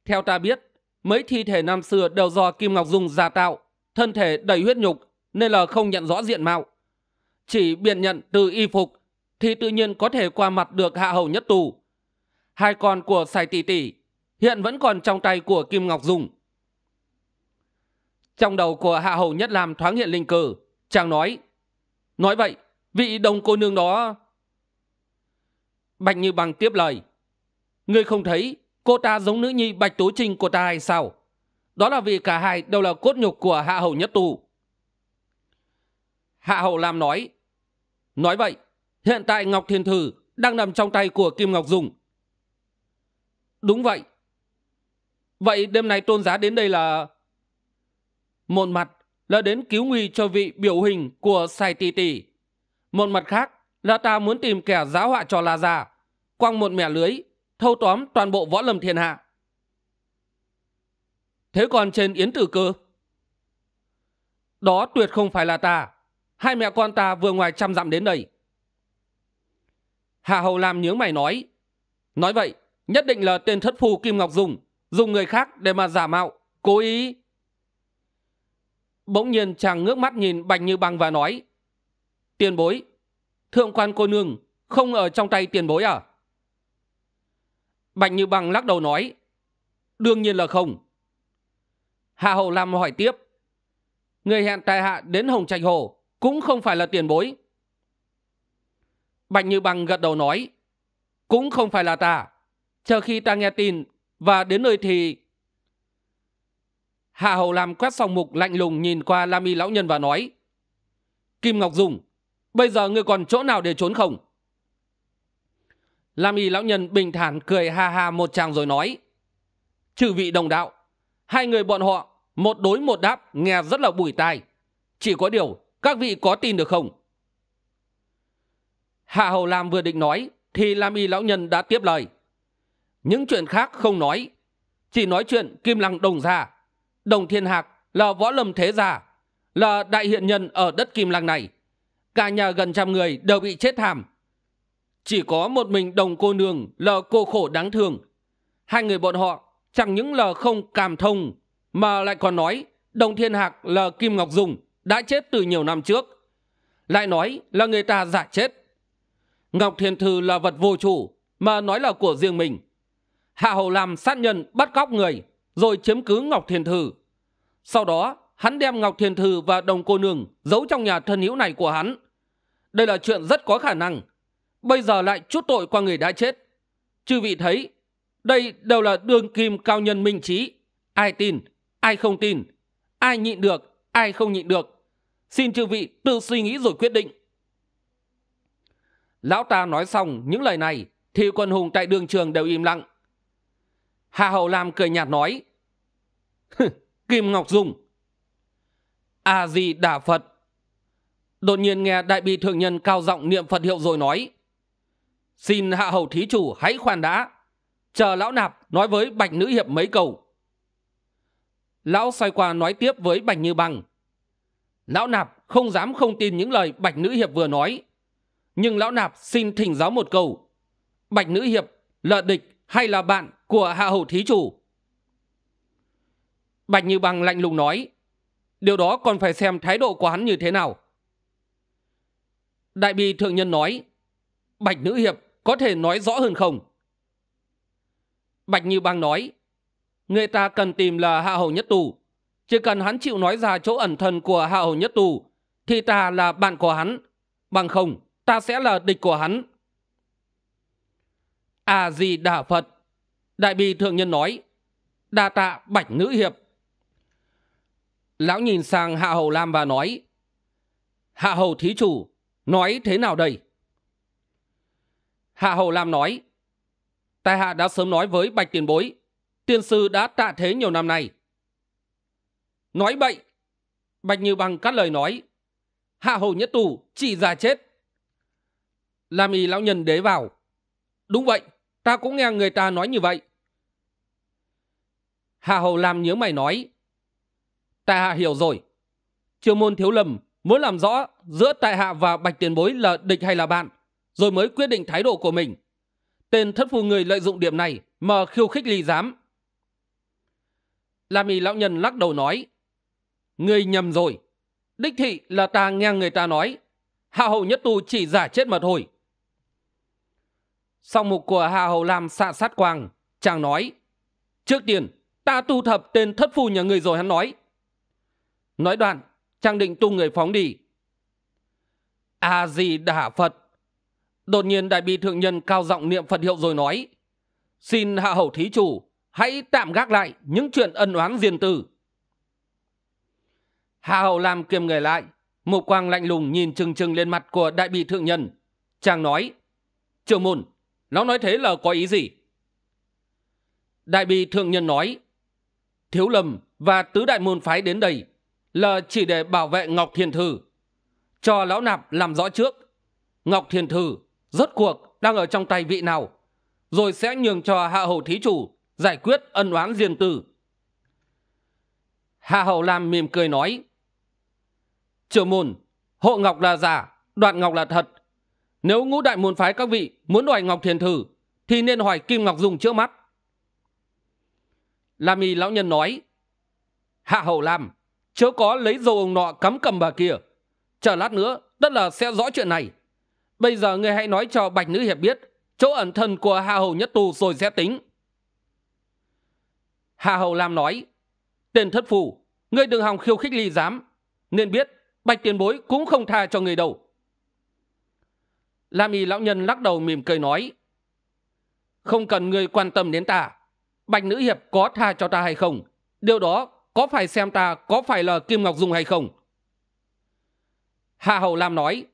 theo ta biết mấy thi thể năm xưa đều do kim ngọc dung giả tạo thân thể đầy huyết nhục nên là không nhận rõ diện mạo. Chỉ biện nhận từ y phục thì tự nhiên có thể qua mặt được hạ hầu nhất tù. Hai con của Sài Tỷ Tỷ hiện vẫn còn trong tay của Kim Ngọc Dung. Trong đầu của hạ hầu nhất làm thoáng hiện linh cờ, chàng nói. Nói vậy, vị đồng cô nương đó... Bạch Như Bằng tiếp lời. Ngươi không thấy cô ta giống nữ nhi Bạch Tố Trinh của ta hay sao? đó là vì cả hai đều là cốt nhục của hạ hầu nhất tu hạ hầu lam nói nói vậy hiện tại ngọc thiên thử đang nằm trong tay của kim ngọc dung đúng vậy vậy đêm nay tôn giá đến đây là một mặt là đến cứu nguy cho vị biểu hình của sai tỷ tỷ một mặt khác là ta muốn tìm kẻ giáo họa cho la già quăng một mẻ lưới thâu tóm toàn bộ võ lâm thiên hạ thế còn trên yến tử cơ đó tuyệt không phải là ta hai mẹ con ta vừa ngoài trăm dặm đến đây hà hầu làm nhướng mày nói nói vậy nhất định là tên thất phu kim ngọc dùng dùng người khác để mà giả mạo cố ý bỗng nhiên chàng ngước mắt nhìn bạch như băng và nói tiền bối thượng quan cô nương không ở trong tay tiền bối à bạch như băng lắc đầu nói đương nhiên là không Hạ Hậu Lam hỏi tiếp. Người hẹn tài hạ đến Hồng Trạch Hồ cũng không phải là tiền bối. Bạch Như Bằng gật đầu nói. Cũng không phải là ta. Chờ khi ta nghe tin và đến nơi thì... Hạ Hậu Lam quét xong mục lạnh lùng nhìn qua Lam Y Lão Nhân và nói. Kim Ngọc Dung, bây giờ ngươi còn chỗ nào để trốn không? Lam Y Lão Nhân bình thản cười ha ha một tràng rồi nói. Trừ vị đồng đạo, hai người bọn họ một đối một đáp nghe rất là bùi tai chỉ có điều các vị có tin được không hạ hầu lam vừa định nói thì lam y lão nhân đã tiếp lời những chuyện khác không nói chỉ nói chuyện kim lăng đồng gia đồng thiên hạc là võ lâm thế gia là đại hiện nhân ở đất kim lăng này cả nhà gần trăm người đều bị chết thảm chỉ có một mình đồng cô nương là cô khổ đáng thương hai người bọn họ chẳng những là không cảm thông mà lại còn nói đồng thiên hạc là kim ngọc dung đã chết từ nhiều năm trước lại nói là người ta giả chết ngọc thiên thư là vật vô chủ mà nói là của riêng mình hạ hầu làm sát nhân bắt cóc người rồi chiếm cứ ngọc thiên thư sau đó hắn đem ngọc thiên thư và đồng cô nương giấu trong nhà thân hữu này của hắn đây là chuyện rất có khả năng bây giờ lại chút tội qua người đã chết chư vị thấy đây đều là đường kim cao nhân minh trí ai tin ai không tin ai nhịn được ai không nhịn được xin chư vị tự suy nghĩ rồi quyết định lão ta nói xong những lời này thì quân hùng tại đường trường đều im lặng hà hậu lam cười nhạt nói kim ngọc dung a à di đà phật đột nhiên nghe đại bi thượng nhân cao giọng niệm phật hiệu rồi nói xin hạ hầu thí chủ hãy khoan đã chờ lão nạp nói với bạch nữ hiệp mấy câu lão xoay qua nói tiếp với bạch như bằng lão nạp không dám không tin những lời bạch nữ hiệp vừa nói nhưng lão nạp xin thỉnh giáo một câu bạch nữ hiệp là địch hay là bạn của hạ hầu thí chủ bạch như bằng lạnh lùng nói điều đó còn phải xem thái độ của hắn như thế nào đại bi thượng nhân nói bạch nữ hiệp có thể nói rõ hơn không bạch như bang nói người ta cần tìm là hạ hầu nhất tù chỉ cần hắn chịu nói ra chỗ ẩn thân của hạ hầu nhất tù thì ta là bạn của hắn bằng không ta sẽ là địch của hắn a à di đà phật đại bi thượng nhân nói đa tạ bạch nữ hiệp lão nhìn sang hạ hầu lam và nói hạ hầu thí chủ nói thế nào đây hạ hầu lam nói tại hạ đã sớm nói với bạch tiền bối tiên sư đã tạ thế nhiều năm nay nói bậy bạch như bằng cắt lời nói hạ hầu nhất tù chỉ già chết lam y lão nhân đế vào đúng vậy ta cũng nghe người ta nói như vậy hạ hầu làm nhớ mày nói tại hạ hiểu rồi triều môn thiếu lầm muốn làm rõ giữa tại hạ và bạch tiền bối là địch hay là bạn rồi mới quyết định thái độ của mình tên thất phu người lợi dụng điểm này mà khiêu khích ly giám La mì lão nhân lắc đầu nói. Người nhầm rồi. Đích thị là ta nghe người ta nói. Hạ hầu nhất tu chỉ giả chết mà thôi. Sau mục của Hạ hầu làm xạ sát quang. Chàng nói. Trước tiên, ta tu thập tên thất phu nhà người rồi hắn nói. Nói đoạn, chàng định tu người phóng đi. A-di-đà Phật. Đột nhiên đại bi thượng nhân cao giọng niệm Phật hiệu rồi nói. Xin hạ hầu thí chủ hãy tạm gác lại những chuyện ân oán riêng tư hà hậu làm kiềm người lại mục quang lạnh lùng nhìn trừng trừng lên mặt của đại bị thượng nhân chàng nói trưởng môn nó nói thế là có ý gì đại bị thượng nhân nói thiếu lầm và tứ đại môn phái đến đây là chỉ để bảo vệ ngọc thiên thư cho lão nạp làm rõ trước ngọc thiên thư rốt cuộc đang ở trong tay vị nào rồi sẽ nhường cho hạ hầu thí chủ giải quyết ân oán riêng tư hà hậu lam mỉm cười nói triều môn hộ ngọc là giả đoạn ngọc là thật nếu ngũ đại môn phái các vị muốn đòi ngọc thiền thử thì nên hỏi kim ngọc dùng trước mắt lam y lão nhân nói hạ hậu lam chớ có lấy dầu ông nọ cắm cầm bà kia chờ lát nữa tất là sẽ rõ chuyện này bây giờ người hãy nói cho bạch nữ hiệp biết chỗ ẩn thân của hạ hầu nhất tù rồi sẽ tính Hà Hầu Lam nói Tên thất phù Ngươi đừng hòng khiêu khích ly giám Nên biết bạch tiền bối cũng không tha cho người đâu Lam y lão nhân lắc đầu mỉm cười nói Không cần người quan tâm đến ta Bạch nữ hiệp có tha cho ta hay không Điều đó có phải xem ta có phải là Kim Ngọc Dung hay không Hà hầu Lam nói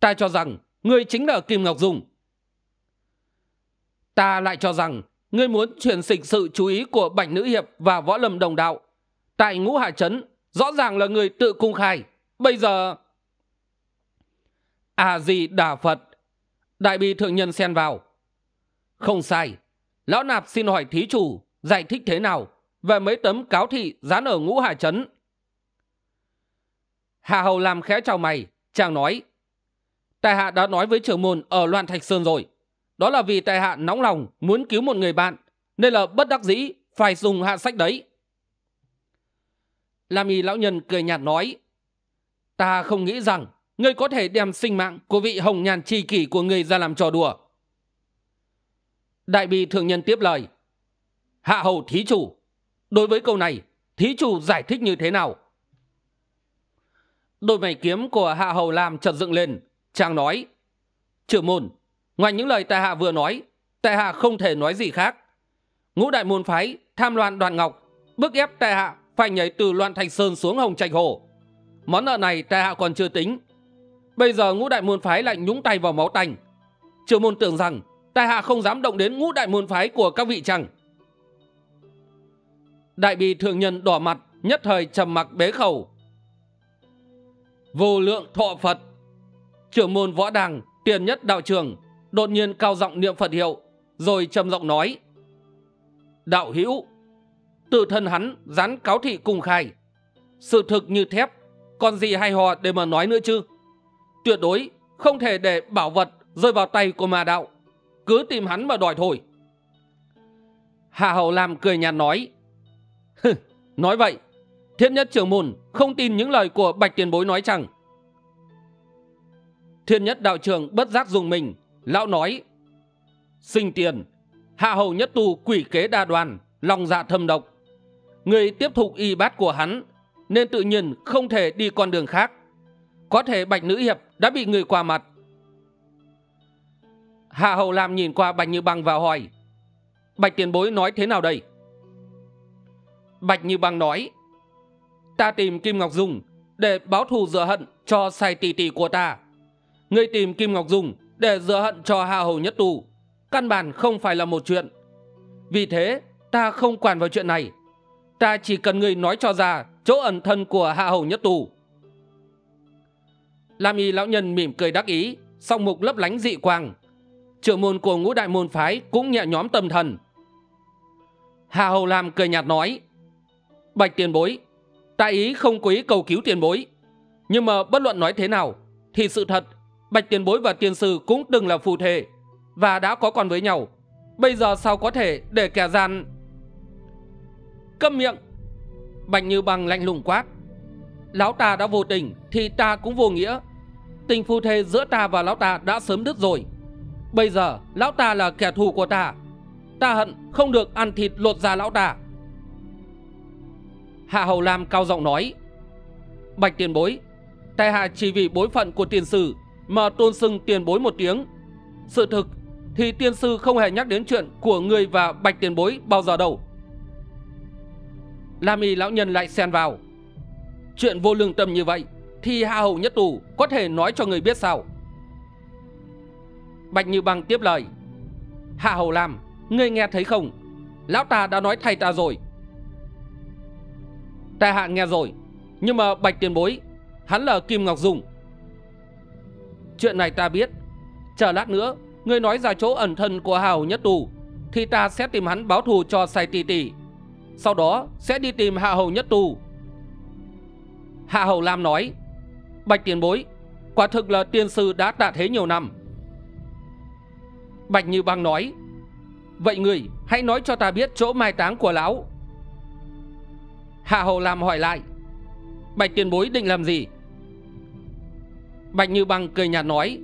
Ta cho rằng Ngươi chính là Kim Ngọc Dung Ta lại cho rằng ngươi muốn chuyển dịch sự chú ý của Bảnh Nữ Hiệp và Võ Lâm Đồng Đạo. Tại Ngũ Hà Trấn, rõ ràng là người tự cung khai. Bây giờ... À gì đà Phật. Đại bi thượng nhân xen vào. Không sai. Lão Nạp xin hỏi thí chủ giải thích thế nào về mấy tấm cáo thị dán ở Ngũ Hà Trấn. Hà Hầu làm khẽ chào mày, chàng nói. Tài hạ đã nói với trưởng môn ở Loan Thạch Sơn rồi đó là vì tại hạ nóng lòng muốn cứu một người bạn nên là bất đắc dĩ phải dùng hạ sách đấy làm y lão nhân cười nhạt nói ta không nghĩ rằng ngươi có thể đem sinh mạng của vị hồng nhàn tri kỷ của ngươi ra làm trò đùa đại bi thượng nhân tiếp lời hạ hầu thí chủ đối với câu này thí chủ giải thích như thế nào đôi mày kiếm của hạ hầu làm chật dựng lên chàng nói trưởng môn ngoài những lời tại hạ vừa nói tại hạ không thể nói gì khác ngũ đại môn phái tham loạn đoàn ngọc bức ép tại hạ phải nhảy từ loạn thành sơn xuống hồng trạch hồ món nợ này tại hạ còn chưa tính bây giờ ngũ đại môn phái lại nhúng tay vào máu tành. trưởng môn tưởng rằng tại hạ không dám động đến ngũ đại môn phái của các vị chẳng đại bì thượng nhân đỏ mặt nhất thời trầm mặc bế khẩu vô lượng thọ phật trưởng môn võ đàng tiền nhất đạo trường đột nhiên cao giọng niệm phật hiệu rồi trầm giọng nói đạo hữu tự thân hắn dán cáo thị cùng khai sự thực như thép còn gì hay họ để mà nói nữa chứ tuyệt đối không thể để bảo vật rơi vào tay của mà đạo cứ tìm hắn mà đòi thôi hạ hầu lam cười nhạt nói nói vậy thiết nhất trưởng môn không tin những lời của bạch tiền bối nói chẳng thiên nhất đạo trưởng bất giác dùng mình Lão nói Sinh tiền Hạ hầu nhất tu quỷ kế đa đoàn Lòng dạ thâm độc Người tiếp thục y bát của hắn Nên tự nhiên không thể đi con đường khác Có thể bạch nữ hiệp đã bị người qua mặt Hạ hầu làm nhìn qua bạch như băng và hỏi Bạch tiền bối nói thế nào đây Bạch như băng nói Ta tìm Kim Ngọc Dung Để báo thù rửa hận cho sai tỷ tỷ của ta người tìm Kim Ngọc Dung để rửa hận cho Hạ Hầu Nhất Tù căn bản không phải là một chuyện vì thế ta không quản vào chuyện này ta chỉ cần người nói cho ra chỗ ẩn thân của Hạ Hầu Nhất Tù Lam Y lão nhân mỉm cười đắc ý song mục lấp lánh dị quang trưởng môn của ngũ đại môn phái cũng nhẹ nhóm tâm thần Hạ Hầu Lam cười nhạt nói Bạch tiền bối Ta ý không quý cầu cứu tiền bối Nhưng mà bất luận nói thế nào Thì sự thật bạch tiền bối và tiền sư cũng từng là phù thể và đã có con với nhau bây giờ sao có thể để kẻ gian câm miệng bạch như bằng lạnh lùng quát lão ta đã vô tình thì ta cũng vô nghĩa tình phù thể giữa ta và lão ta đã sớm đứt rồi bây giờ lão ta là kẻ thù của ta ta hận không được ăn thịt lột da lão ta hạ hầu lam cao giọng nói bạch tiền bối tại hạ chỉ vì bối phận của tiền sử mà tôn sưng tiền bối một tiếng. Sự thực thì tiên sư không hề nhắc đến chuyện của người và bạch tiền bối bao giờ đâu. Lam y lão nhân lại xen vào. Chuyện vô lương tâm như vậy thì hạ hầu nhất tù có thể nói cho người biết sao. Bạch Như Băng tiếp lời. Hạ hầu làm, ngươi nghe thấy không? Lão ta đã nói thay ta rồi. Ta hạ nghe rồi, nhưng mà bạch tiền bối, hắn là Kim Ngọc Dung Chuyện này ta biết Chờ lát nữa Ngươi nói ra chỗ ẩn thân của Hào Nhất Tù Thì ta sẽ tìm hắn báo thù cho Sai Tỷ Tỷ Sau đó sẽ đi tìm Hạ Hầu Nhất Tù Hạ Hầu Lam nói Bạch tiền bối Quả thực là tiên sư đã tạ thế nhiều năm Bạch Như Bang nói Vậy người hãy nói cho ta biết chỗ mai táng của lão Hạ Hầu Lam hỏi lại Bạch tiền bối định làm gì Bạch Như Băng cười nhạt nói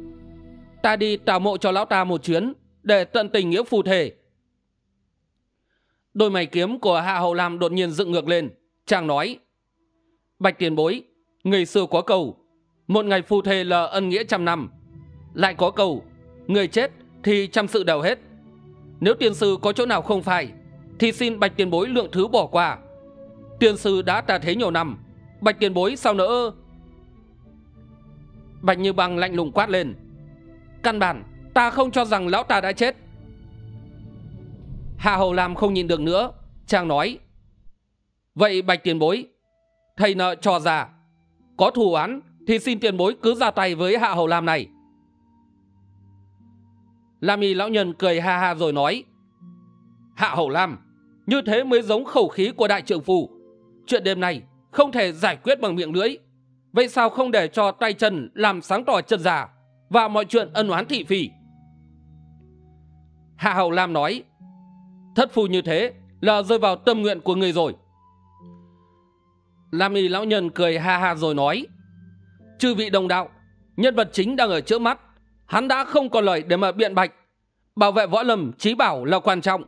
Ta đi tạo mộ cho lão ta một chuyến Để tận tình nghĩa phù thể Đôi mày kiếm của Hạ Hậu Lam đột nhiên dựng ngược lên Chàng nói Bạch tiền bối Người xưa có cầu Một ngày phù thề là ân nghĩa trăm năm Lại có cầu Người chết thì trăm sự đều hết Nếu tiền sư có chỗ nào không phải Thì xin bạch tiền bối lượng thứ bỏ qua Tiền sư đã tà thế nhiều năm Bạch tiền bối sao nỡ Bạch Như Băng lạnh lùng quát lên Căn bản ta không cho rằng lão ta đã chết Hạ Hầu Lam không nhìn được nữa Chàng nói Vậy Bạch Tiền Bối Thầy nợ trò già Có thù án thì xin tiền bối cứ ra tay với Hạ Hầu Lam này Lam y lão nhân cười ha ha rồi nói Hạ Hầu Lam Như thế mới giống khẩu khí của đại trượng phù Chuyện đêm này không thể giải quyết bằng miệng lưỡi Vậy sao không để cho tay chân làm sáng tỏ chân giả và mọi chuyện ân oán thị phi Hạ Hậu Lam nói, thất phù như thế là rơi vào tâm nguyện của người rồi. Lam Y Lão Nhân cười ha ha rồi nói, chư vị đồng đạo, nhân vật chính đang ở chữa mắt, hắn đã không còn lời để mà biện bạch. Bảo vệ võ lâm trí bảo là quan trọng.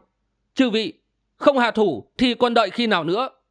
Chư vị, không hạ thủ thì quân đợi khi nào nữa.